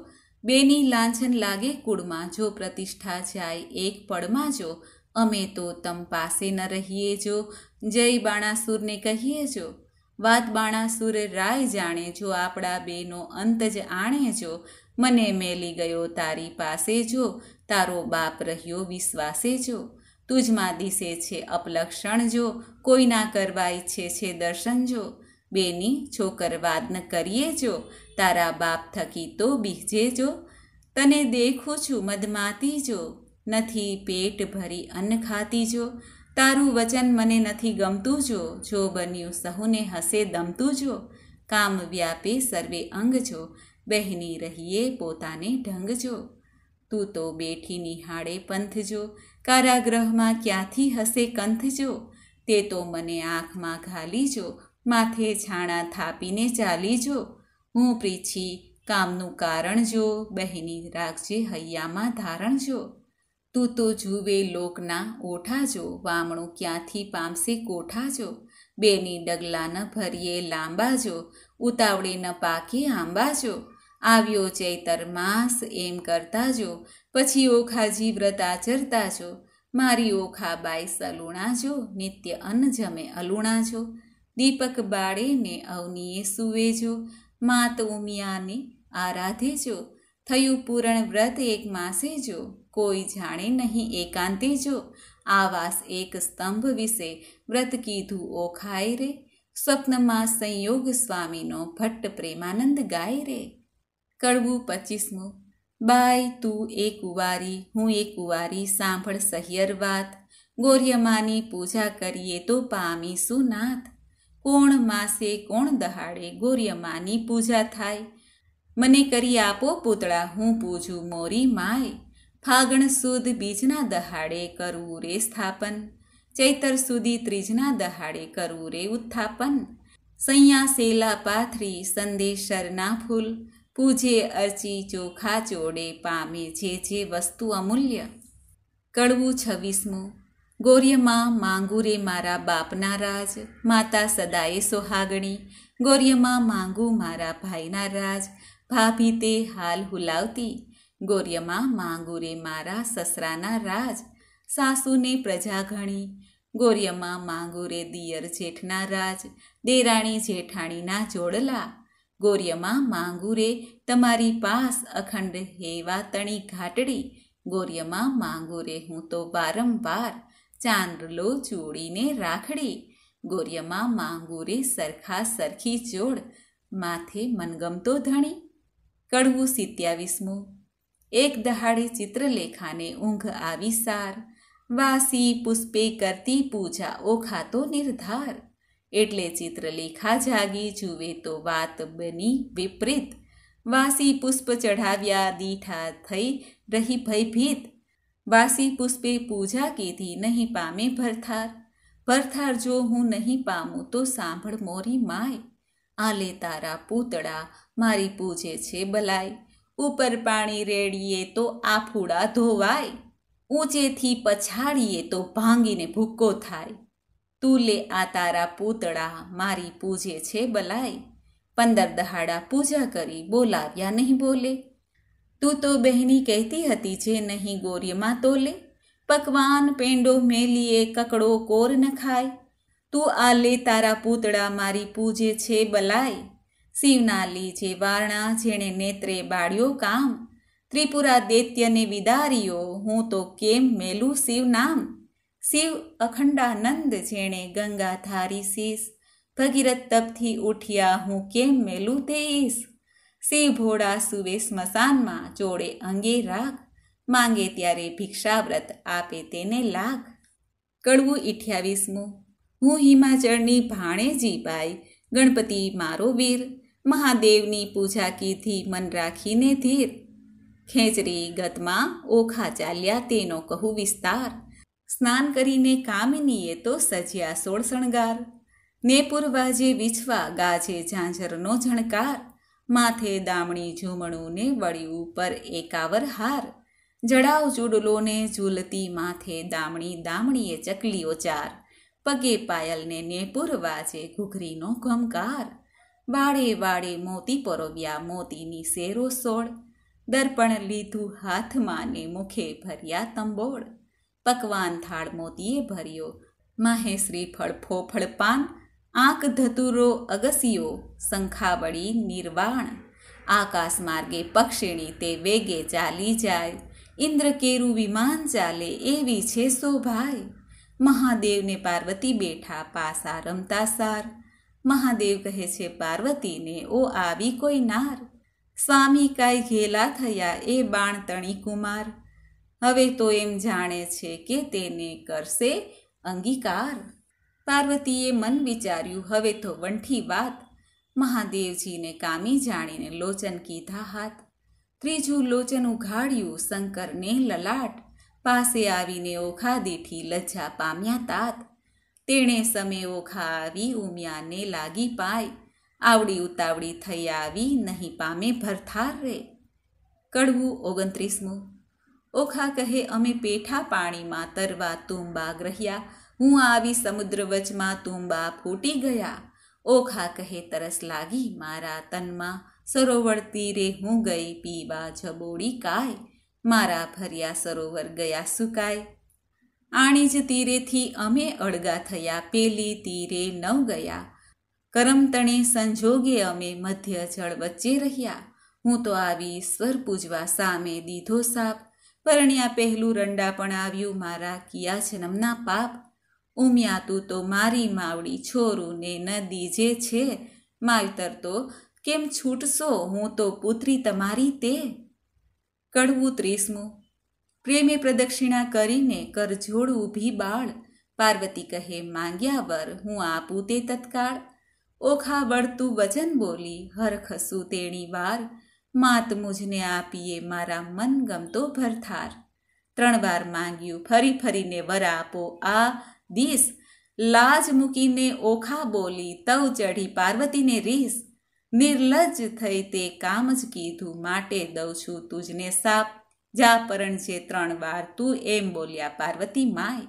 A: બેની લાંછન લાગે કુળમાં જો પ્રતિષ્ઠા જાય એક પળમાં જો અમે તો તમ પાસે ન રહીએ જો જય બાણાસુરને કહીએ જો વાત બાણાસુર રાય જાણે જો આપણા બેનો અંત જ આણે જો મને મેલી ગયો તારી પાસે જો તારો બાપ રહ્યો વિશ્વાસે જો તુજમાં દિશે છે અપલક્ષણ જો કોઈના કરવા ઈચ્છે છે દર્શન જો બેની છોકર વાત કરીએ જો તારા બાપ થકી તો બીજે જો તને દેખું છું મધમાતી જો નથી પેટ ભરી અન્ન ખાતી જો તારું વચન મને નથી ગમતું જો જો બન્યું સહુને હસે દમતું જો કામ વ્યાપે સર્વે અંગ જો બહેની રહીએ પોતાને ઢંગ જો તું તો બેઠી નિહાળે પંથ જો કારાગૃહમાં ક્યાંથી હસે કંથ જો તે તો મને આંખમાં ઘાલી જો માથે છાણા થાપીને ચાલી જો હું પ્રીછી કામનું કારણ જો બહેની રાખજે હૈયામાં ધારણ જો તું તો જુવે લોકના ઓઠા જો વામણું ક્યાંથી પામશે કોઠા જો બેની ડગલા ન ભરીએ લાંબા જો ઉતાવળે ન પાકે આંબા જો આવ્યો ચૈતર માસ એમ કરતા જો પછી ઓખા વ્રત આચરતા જો મારી ઓખા બાઈ સલુણા જો નિત્ય અન્ન જમે અલુણા જો દીપક બાળેને અવનીએ સુવેજો માત ઉમિયાને આરાધેજો થયું પૂરણ વ્રત એક માસે જો કોઈ જાણે નહીં એકાંતે જો આવાસ એક સ્તંભ વિશે વ્રત કીધું ઓખાય રે સ્વપ્નમાં સંયોગ સ્વામીનો ભટ્ટ પ્રેમાનંદ ગાય રે કડવું પચીસમું બાય તું એ કુવારી હું એ કુવારી સાંભળ સહિયર વાત ગોર્યમાની પૂજા કરીએ તો પામી સુનાથ કોણ માસે કોણ દહાડે ગોર્યમાની પૂજા થાય મને કરી આપો પૂતળા હું પૂજું મોરી માય ફાગણ સુદ બીજના દહાડે કરવું રે સ્થાપન ચૈતર સુધી ત્રીજના દહાડે કરવું રે ઉત્થાપન સૈયા સેલા પાથરી સંદેશરના ફૂલ પૂજે અર્ચી ચોખા ચોડે પામે જે જે વસ્તુ અમૂલ્ય કડવું છવ્વીસમું ગોરિયમાં માંગુરે મારા બાપના રાજ માતા સદાએ સોહાગણી ગોરિયમાં માંગુ મારા ભાઈના રાજ ભાભી તે હાલ હુલાવતી ગોર્યમાં માંગુરે મારા સસરાના રાજ સાસુને પ્રજા ઘણી ગોર્યમાં માંગુરે દિયર જેઠના રાજ દેરાણી જેઠાણીના જોડલા ગોર્યમાં માંગુરે તમારી પાસ અખંડ હેવા તણી ઘાટડી ગોર્યમાં માંગુરે હું તો વારંવાર ચાંદલો ચોળીને રાખડી ગોરિયમાં માંગુરે સરખા સરખી જોડ માથે મનગમતો ધણી કડવું સિત્યાવીસમું એક દહાડી ચિત્રલેખાને ઊંઘ આવી સાર વાસી પુષ્પે કરતી પૂજા ઓખાતો નિર્ધાર એટલે ચિત્રલેખા જાગી જુએ તો વાત બની વિપરીત વાસી પુષ્પ ચઢાવ્યા દીઠા થઈ રહી ભયભીત વાસી પુષ્પે પૂજા કીધી નહીં પામે ભરથાર ભરથાર જો હું નહીં પામું તો સાંભળ મોરી માય આલે તારા પૂતળા મારી પૂજે છે બલાય ઉપર પાણી રેડીએ તો આફુડા ધોવાય ઊંચેથી પછાડીએ તો ભાંગીને ભૂક્કો થાય તું લે આ તારા પૂતળા મારી પૂજે છે બલાય પંદર દહાડા પૂજા કરી બોલાવ્યા નહીં બોલે તું તો બહેની કહેતી હતી જે નહીં ગોરીમાં તો લે પકવાન પેંડો મેલીએ કકડો કોર ન ખાય તું આ લે તારા પૂતળા મારી પૂજે છે બલાય શિવના લીજે વારણા જેણે નેત્રે બાળ્યો કામ ત્રિપુરા દૈત્યને વિદાર્યો હું તો કેમ મેલું શિવ નામ શિવ અખંડાનંદ જેણે ગંગા ધારી શીશ ભગીરથ તપથી ઉઠ્યા હું કેમ મેલું તે ઈશ સિંહ ભોળા સુવે સ્મશાનમાં જોડે અંગે રાગ માંગે ત્યારે ભિક્ષાવ્રત આપે તેને લાગ કડવું ઇઠ્યાવીસમું હું હિમાચળની ભાણેજીબાઈ ગણપતિ મારો વીર મહાદેવની પૂજા કીધી મન રાખીને ધીર ખેંચરી ગતમાં ઓખા ચાલ્યા તેનો કહું વિસ્તાર સ્નાન કરીને કામિનીએ તો સજ્યા સોળ શણગાર ને પૂર્વાજે વીછવા ગાજે ઝાંઝરનો ઝણકાર માથે દામણી ઝુમણુંને ને વળી ઉપર એકાવર હાર જડાવ ચૂડલોને ઝૂલતી માથે દામણી દામણીએ ચકલીઓ ચાર પગે પાયલને નેપુર વાજે ઘૂઘરીનો ઘમકાર વાળે વાળે મોતી પરોવ્યા મોતીની શેરો સોળ દર્પણ લીધું હાથમાં ને મુખે ભર્યા તંબોળ પકવાન થાળ મોતીએ ભર્યો માહે ફળ ફોફળ પાન આંક ધતુરો અગસીઓ શંખાવળી નિર્વાણ આકાશ માર્ગે પક્ષિણી તે વેગે ચાલી જાય ઇન્દ્ર ઇન્દ્રકેરું વિમાન ચાલે એવી છે શોભાય મહાદેવને પાર્વતી બેઠા પાસા રમતા સાર મહાદેવ કહે છે પાર્વતીને ઓ આવી કોઈ નાર સ્વામી કાંઈ ઘેલા થયા એ બાણ તણી કુમાર હવે તો એમ જાણે છે કે તેને કરશે અંગીકાર પાર્વતીએ મન વિચાર્યું હવે તો વંઠી વાત મહાદેવજીને કામી જાણીને લોચન કીધા હાથ ત્રીજું લોચન ઉઘાડ્યું શંકરને લલાટ પાસે આવીને ઓખા દેઠી લજ્જા પામ્યા તાત તેણે સમે ઓખા આવી ઉમિયાને લાગી પાય આવડી ઉતાવળી થઈ આવી નહીં પામે ભરથાર રે કડવું ઓગણત્રીસમું ઓખા કહે અમે પેઠા પાણીમાં તરવા તુંબા ગ્રહ્યા હું આવી સમુદ્ર વચમાં તુંબા ફૂટી ગયા ઓખા કહે તરસ લાગી મારા તનમાં સરોવર તીરે હું ગઈ પીવા જબોડી કાય મારા ફર્યા સરોવર ગયા સુકાય આણી જ તીરેથી અમે અળગા થયા પેલી તીરે નવ ગયા કરમતણે સંજોગે અમે મધ્ય જળ વચ્ચે રહ્યા હું તો આવી સ્વર પૂજવા સામે દીધો સાપ પરણ્યા પહેલું રંડા પણ આવ્યું મારા કિયા જન્મના પાપ ઉમિયા તું તો મારી માવડી છોરું ને નદી જે છે માવતર તો કેમ છૂટશો હું તો પુત્રી તમારી તે કડવું ત્રીસમું પ્રેમે પ્રદક્ષિણા કરીને કરજોડ ઊભી બાળ પાર્વતી કહે માંગ્યા વર હું આપું તે તત્કાળ ઓખા વળતું વચન બોલી હરખસું તેણી વાર માત મુજને આપીએ મારા મન ગમતો ભરથાર ત્રણ વાર માંગ્યું ફરી ફરીને વર આપો આ દીસ લાજ મૂકીને ઓખા બોલી તવ ચઢી પાર્વતીને રીસ નિર્લજ થઈ તે કામ જ કીધું માટે દઉં છું તુજને સાપ જા પરણ જે ત્રણ વાર તું એમ બોલ્યા પાર્વતી માય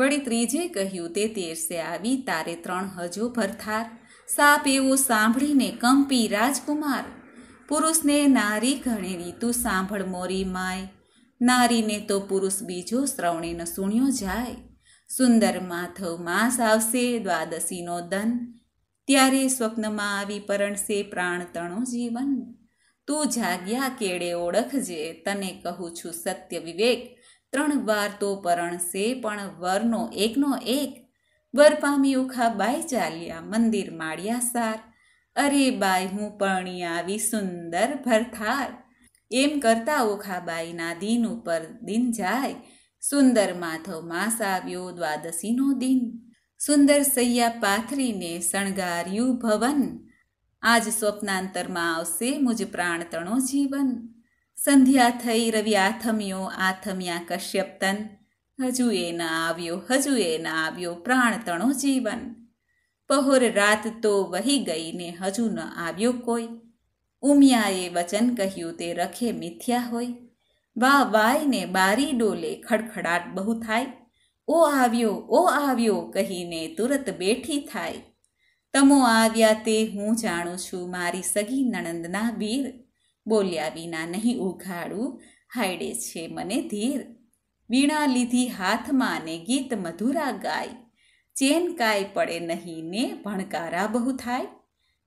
A: વળી ત્રીજે કહ્યું તે તેરસે આવી તારે ત્રણ હજો ભરથાર સાપ એવું સાંભળીને કંપી રાજકુમાર પુરુષને નારી ઘણેરી તું સાંભળ મોરી માય નારીને તો પુરુષ બીજો શ્રવણીનો સુણ્યો જાય સુંદર માથવ માસ આવશે દ્વાદશીનો દન ત્યારે સ્વપ્નમાં આવી પરણશે પ્રાણતણું જીવન તું જાગ્યા કેળે ઓળખજે તને કહું છું સત્ય વિવેક ત્રણ વાર તો પરણશે પણ વરનો એકનો એક વર પામી ઉખા બાય ચાલ્યા મંદિર માળ્યા સાર અરે બાય હું પરણી આવી સુંદર ભરથાર એમ કરતા બાઈના દિન ઉપર દિન જાય સુંદર માધવ માસ આવ્યો દ્વાદશીનો દિન સુંદર સૈયા પાથરીને શણગાર્યું ભવન આજ સ્વપ્નાંતરમાં આવશે મુજ પ્રાણતણો જીવન સંધ્યા થઈ રવિ આથમ્યો આથમ્યા કશ્યપતન હજુ એ ના આવ્યો હજુ એ ના આવ્યો પ્રાણતણો જીવન પહોર રાત તો વહી ગઈ ને હજુ ન આવ્યો કોઈ ઉમિયાએ વચન કહ્યું તે રખે મિથ્યા હોય વાહ વાયને બારી ડોલે ખડખડાટ બહુ થાય ઓ આવ્યો ઓ આવ્યો કહીને તુરત બેઠી થાય તમો આવ્યા તે હું જાણું છું મારી સગી નણંદના વીર બોલ્યા વિના નહીં ઉઘાડું હાયડે છે મને ધીર વીણા લીધી હાથમાં ને ગીત મધુરા ગાય ચેન કાય પડે નહીં ને ભણકારા બહુ થાય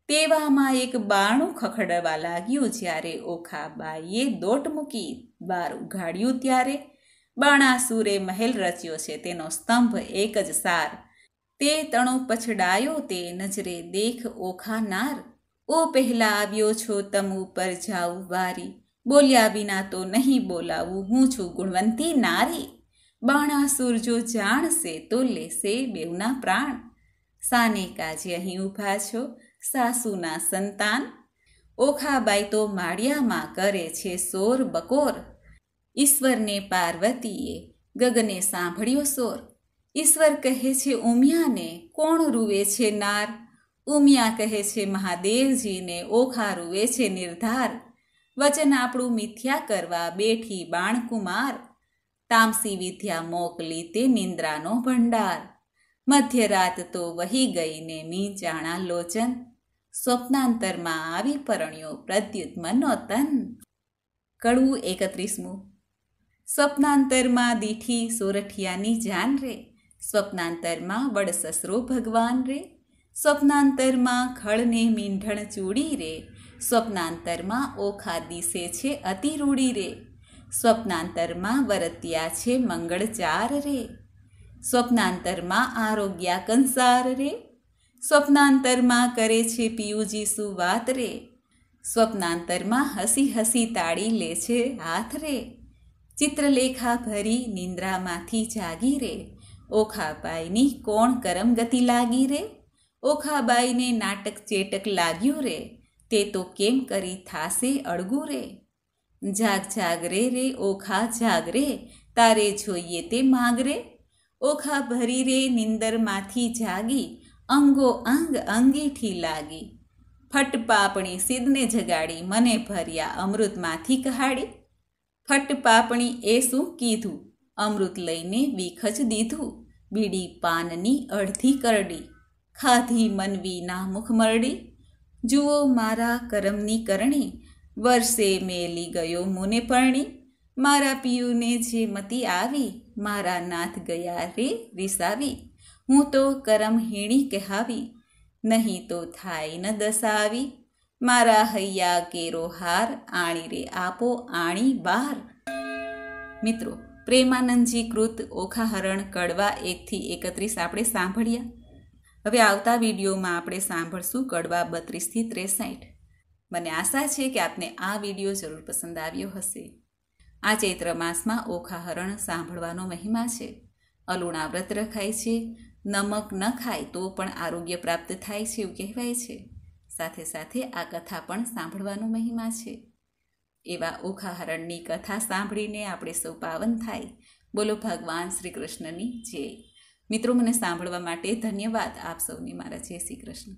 A: તેવામાં એક બાણું ખખડવા લાગ્યું જ્યારે ઓખાબાઈએ દોટ મૂકી બાર ઉઘાડ્યું ત્યારે બાણાસુરે મહેલ રચ્યો છે તેનો સ્તંભ એક જ સાર તે તણો પછડાયો તે નજરે દેખ ઓખા નાર ઓ પહેલા આવ્યો છો તમ ઉપર જાઉં વારી બોલ્યા વિના તો નહીં બોલાવું હું છું ગુણવંતી નારી બાણાસુર જો જાણશે તો લેશે બેવના પ્રાણ સાને કાજે અહીં ઊભા છો સાસુના સંતાન ઓખાબાઈ તો માળિયામાં કરે છે સોર બકોર ઈશ્વરને પાર્વતીએ ગગને સાંભળ્યો સોર ઈશ્વર કહે છે ઉમિયાને કોણ રૂવે છે નાર ઉમિયા કહે છે મહાદેવજીને ઓખા રૂવે છે નિર્ધાર વચન આપણું મિથ્યા કરવા બેઠી બાણકુમાર તામસી વિદ્યા મોકલી તે નિંદ્રાનો ભંડાર મધ્યરાત તો વહી ગઈને મીચાણા લોચન સ્વપ્નાંતરમાં આવી પરણ્યો પ્રદ્યુત મનોતન કડવું એકત્રીસમું સ્વપ્નાંતરમાં દીઠી સોરઠિયાની જાન રે સ્વપ્નાંતરમાં વડસસરો ભગવાન રે સ્વપ્નાંતરમાં ખળને મીંઢણ ચૂડી રે સ્વપ્નાંતરમાં ઓખા દિશે છે અતિરૂડી રે સ્વપ્નાંતરમાં વરત્યા છે મંગળચાર રે સ્વપ્નાંતરમાં આરોગ્યા કંસાર રે સ્વપ્નાંતરમાં કરે છે પિયુજી શું વાત રે સ્વપ્નાંતરમાં હસી હસી તાળી લે છે હાથ રે ચિત્રલેખા ભરી નિંદ્રામાંથી જાગી રે ઓખાબાઈની કોણ કરમ ગતિ લાગી રે ઓખાબાઈને નાટક ચેટક લાગ્યું રે તે તો કેમ કરી થાશે અળગું રે જાગ જાગરે રે ઓખા જાગરે તારે જોઈએ તે માગરે ઓખા ભરી રે નિંદરમાંથી જાગી અંગો અંગ અંગીઠી લાગી ફટપાપણી સિદ્ધને જગાડી મને ભર્યા અમૃતમાંથી કહાડી ફટપાપણી એ શું કીધું અમૃત લઈને બીખજ દીધું બીડી પાનની અડધી કરડી ખાધી મનવીના મુખ મરડી જુઓ મારા કરમની કરણી વર્ષે મેલી ગયો મુને પરણી મારા પિયુને જે મતી આવી મારા નાથ ગયા રે રિસાવી હું તો કરમહીણી કહાવી નહીં તો થાય ન દસાવી મારા હૈયા કેરો હાર આણી રે આપો આણી બાર મિત્રો પ્રેમાનંદજી કૃત ઓખાહરણ કડવા એકથી એકત્રીસ આપણે સાંભળ્યા હવે આવતા વિડીયોમાં આપણે સાંભળશું કડવા બત્રીસથી ત્રેસાઠ મને આશા છે કે આપને આ વિડીયો જરૂર પસંદ આવ્યો હશે આ ચૈત્ર માસમાં ઓખાહરણ સાંભળવાનો મહિમા છે અલુણા વ્રત રખાય છે નમક ન ખાય તો પણ આરોગ્ય પ્રાપ્ત થાય છે એવું કહેવાય છે સાથે સાથે આ કથા પણ સાંભળવાનું મહિમા છે એવા ઓખાહરણની કથા સાંભળીને આપણે સૌ પાવન થાય બોલો ભગવાન શ્રી કૃષ્ણની જય મિત્રો મને સાંભળવા માટે ધન્યવાદ આપ સૌની મારા જય શ્રી કૃષ્ણ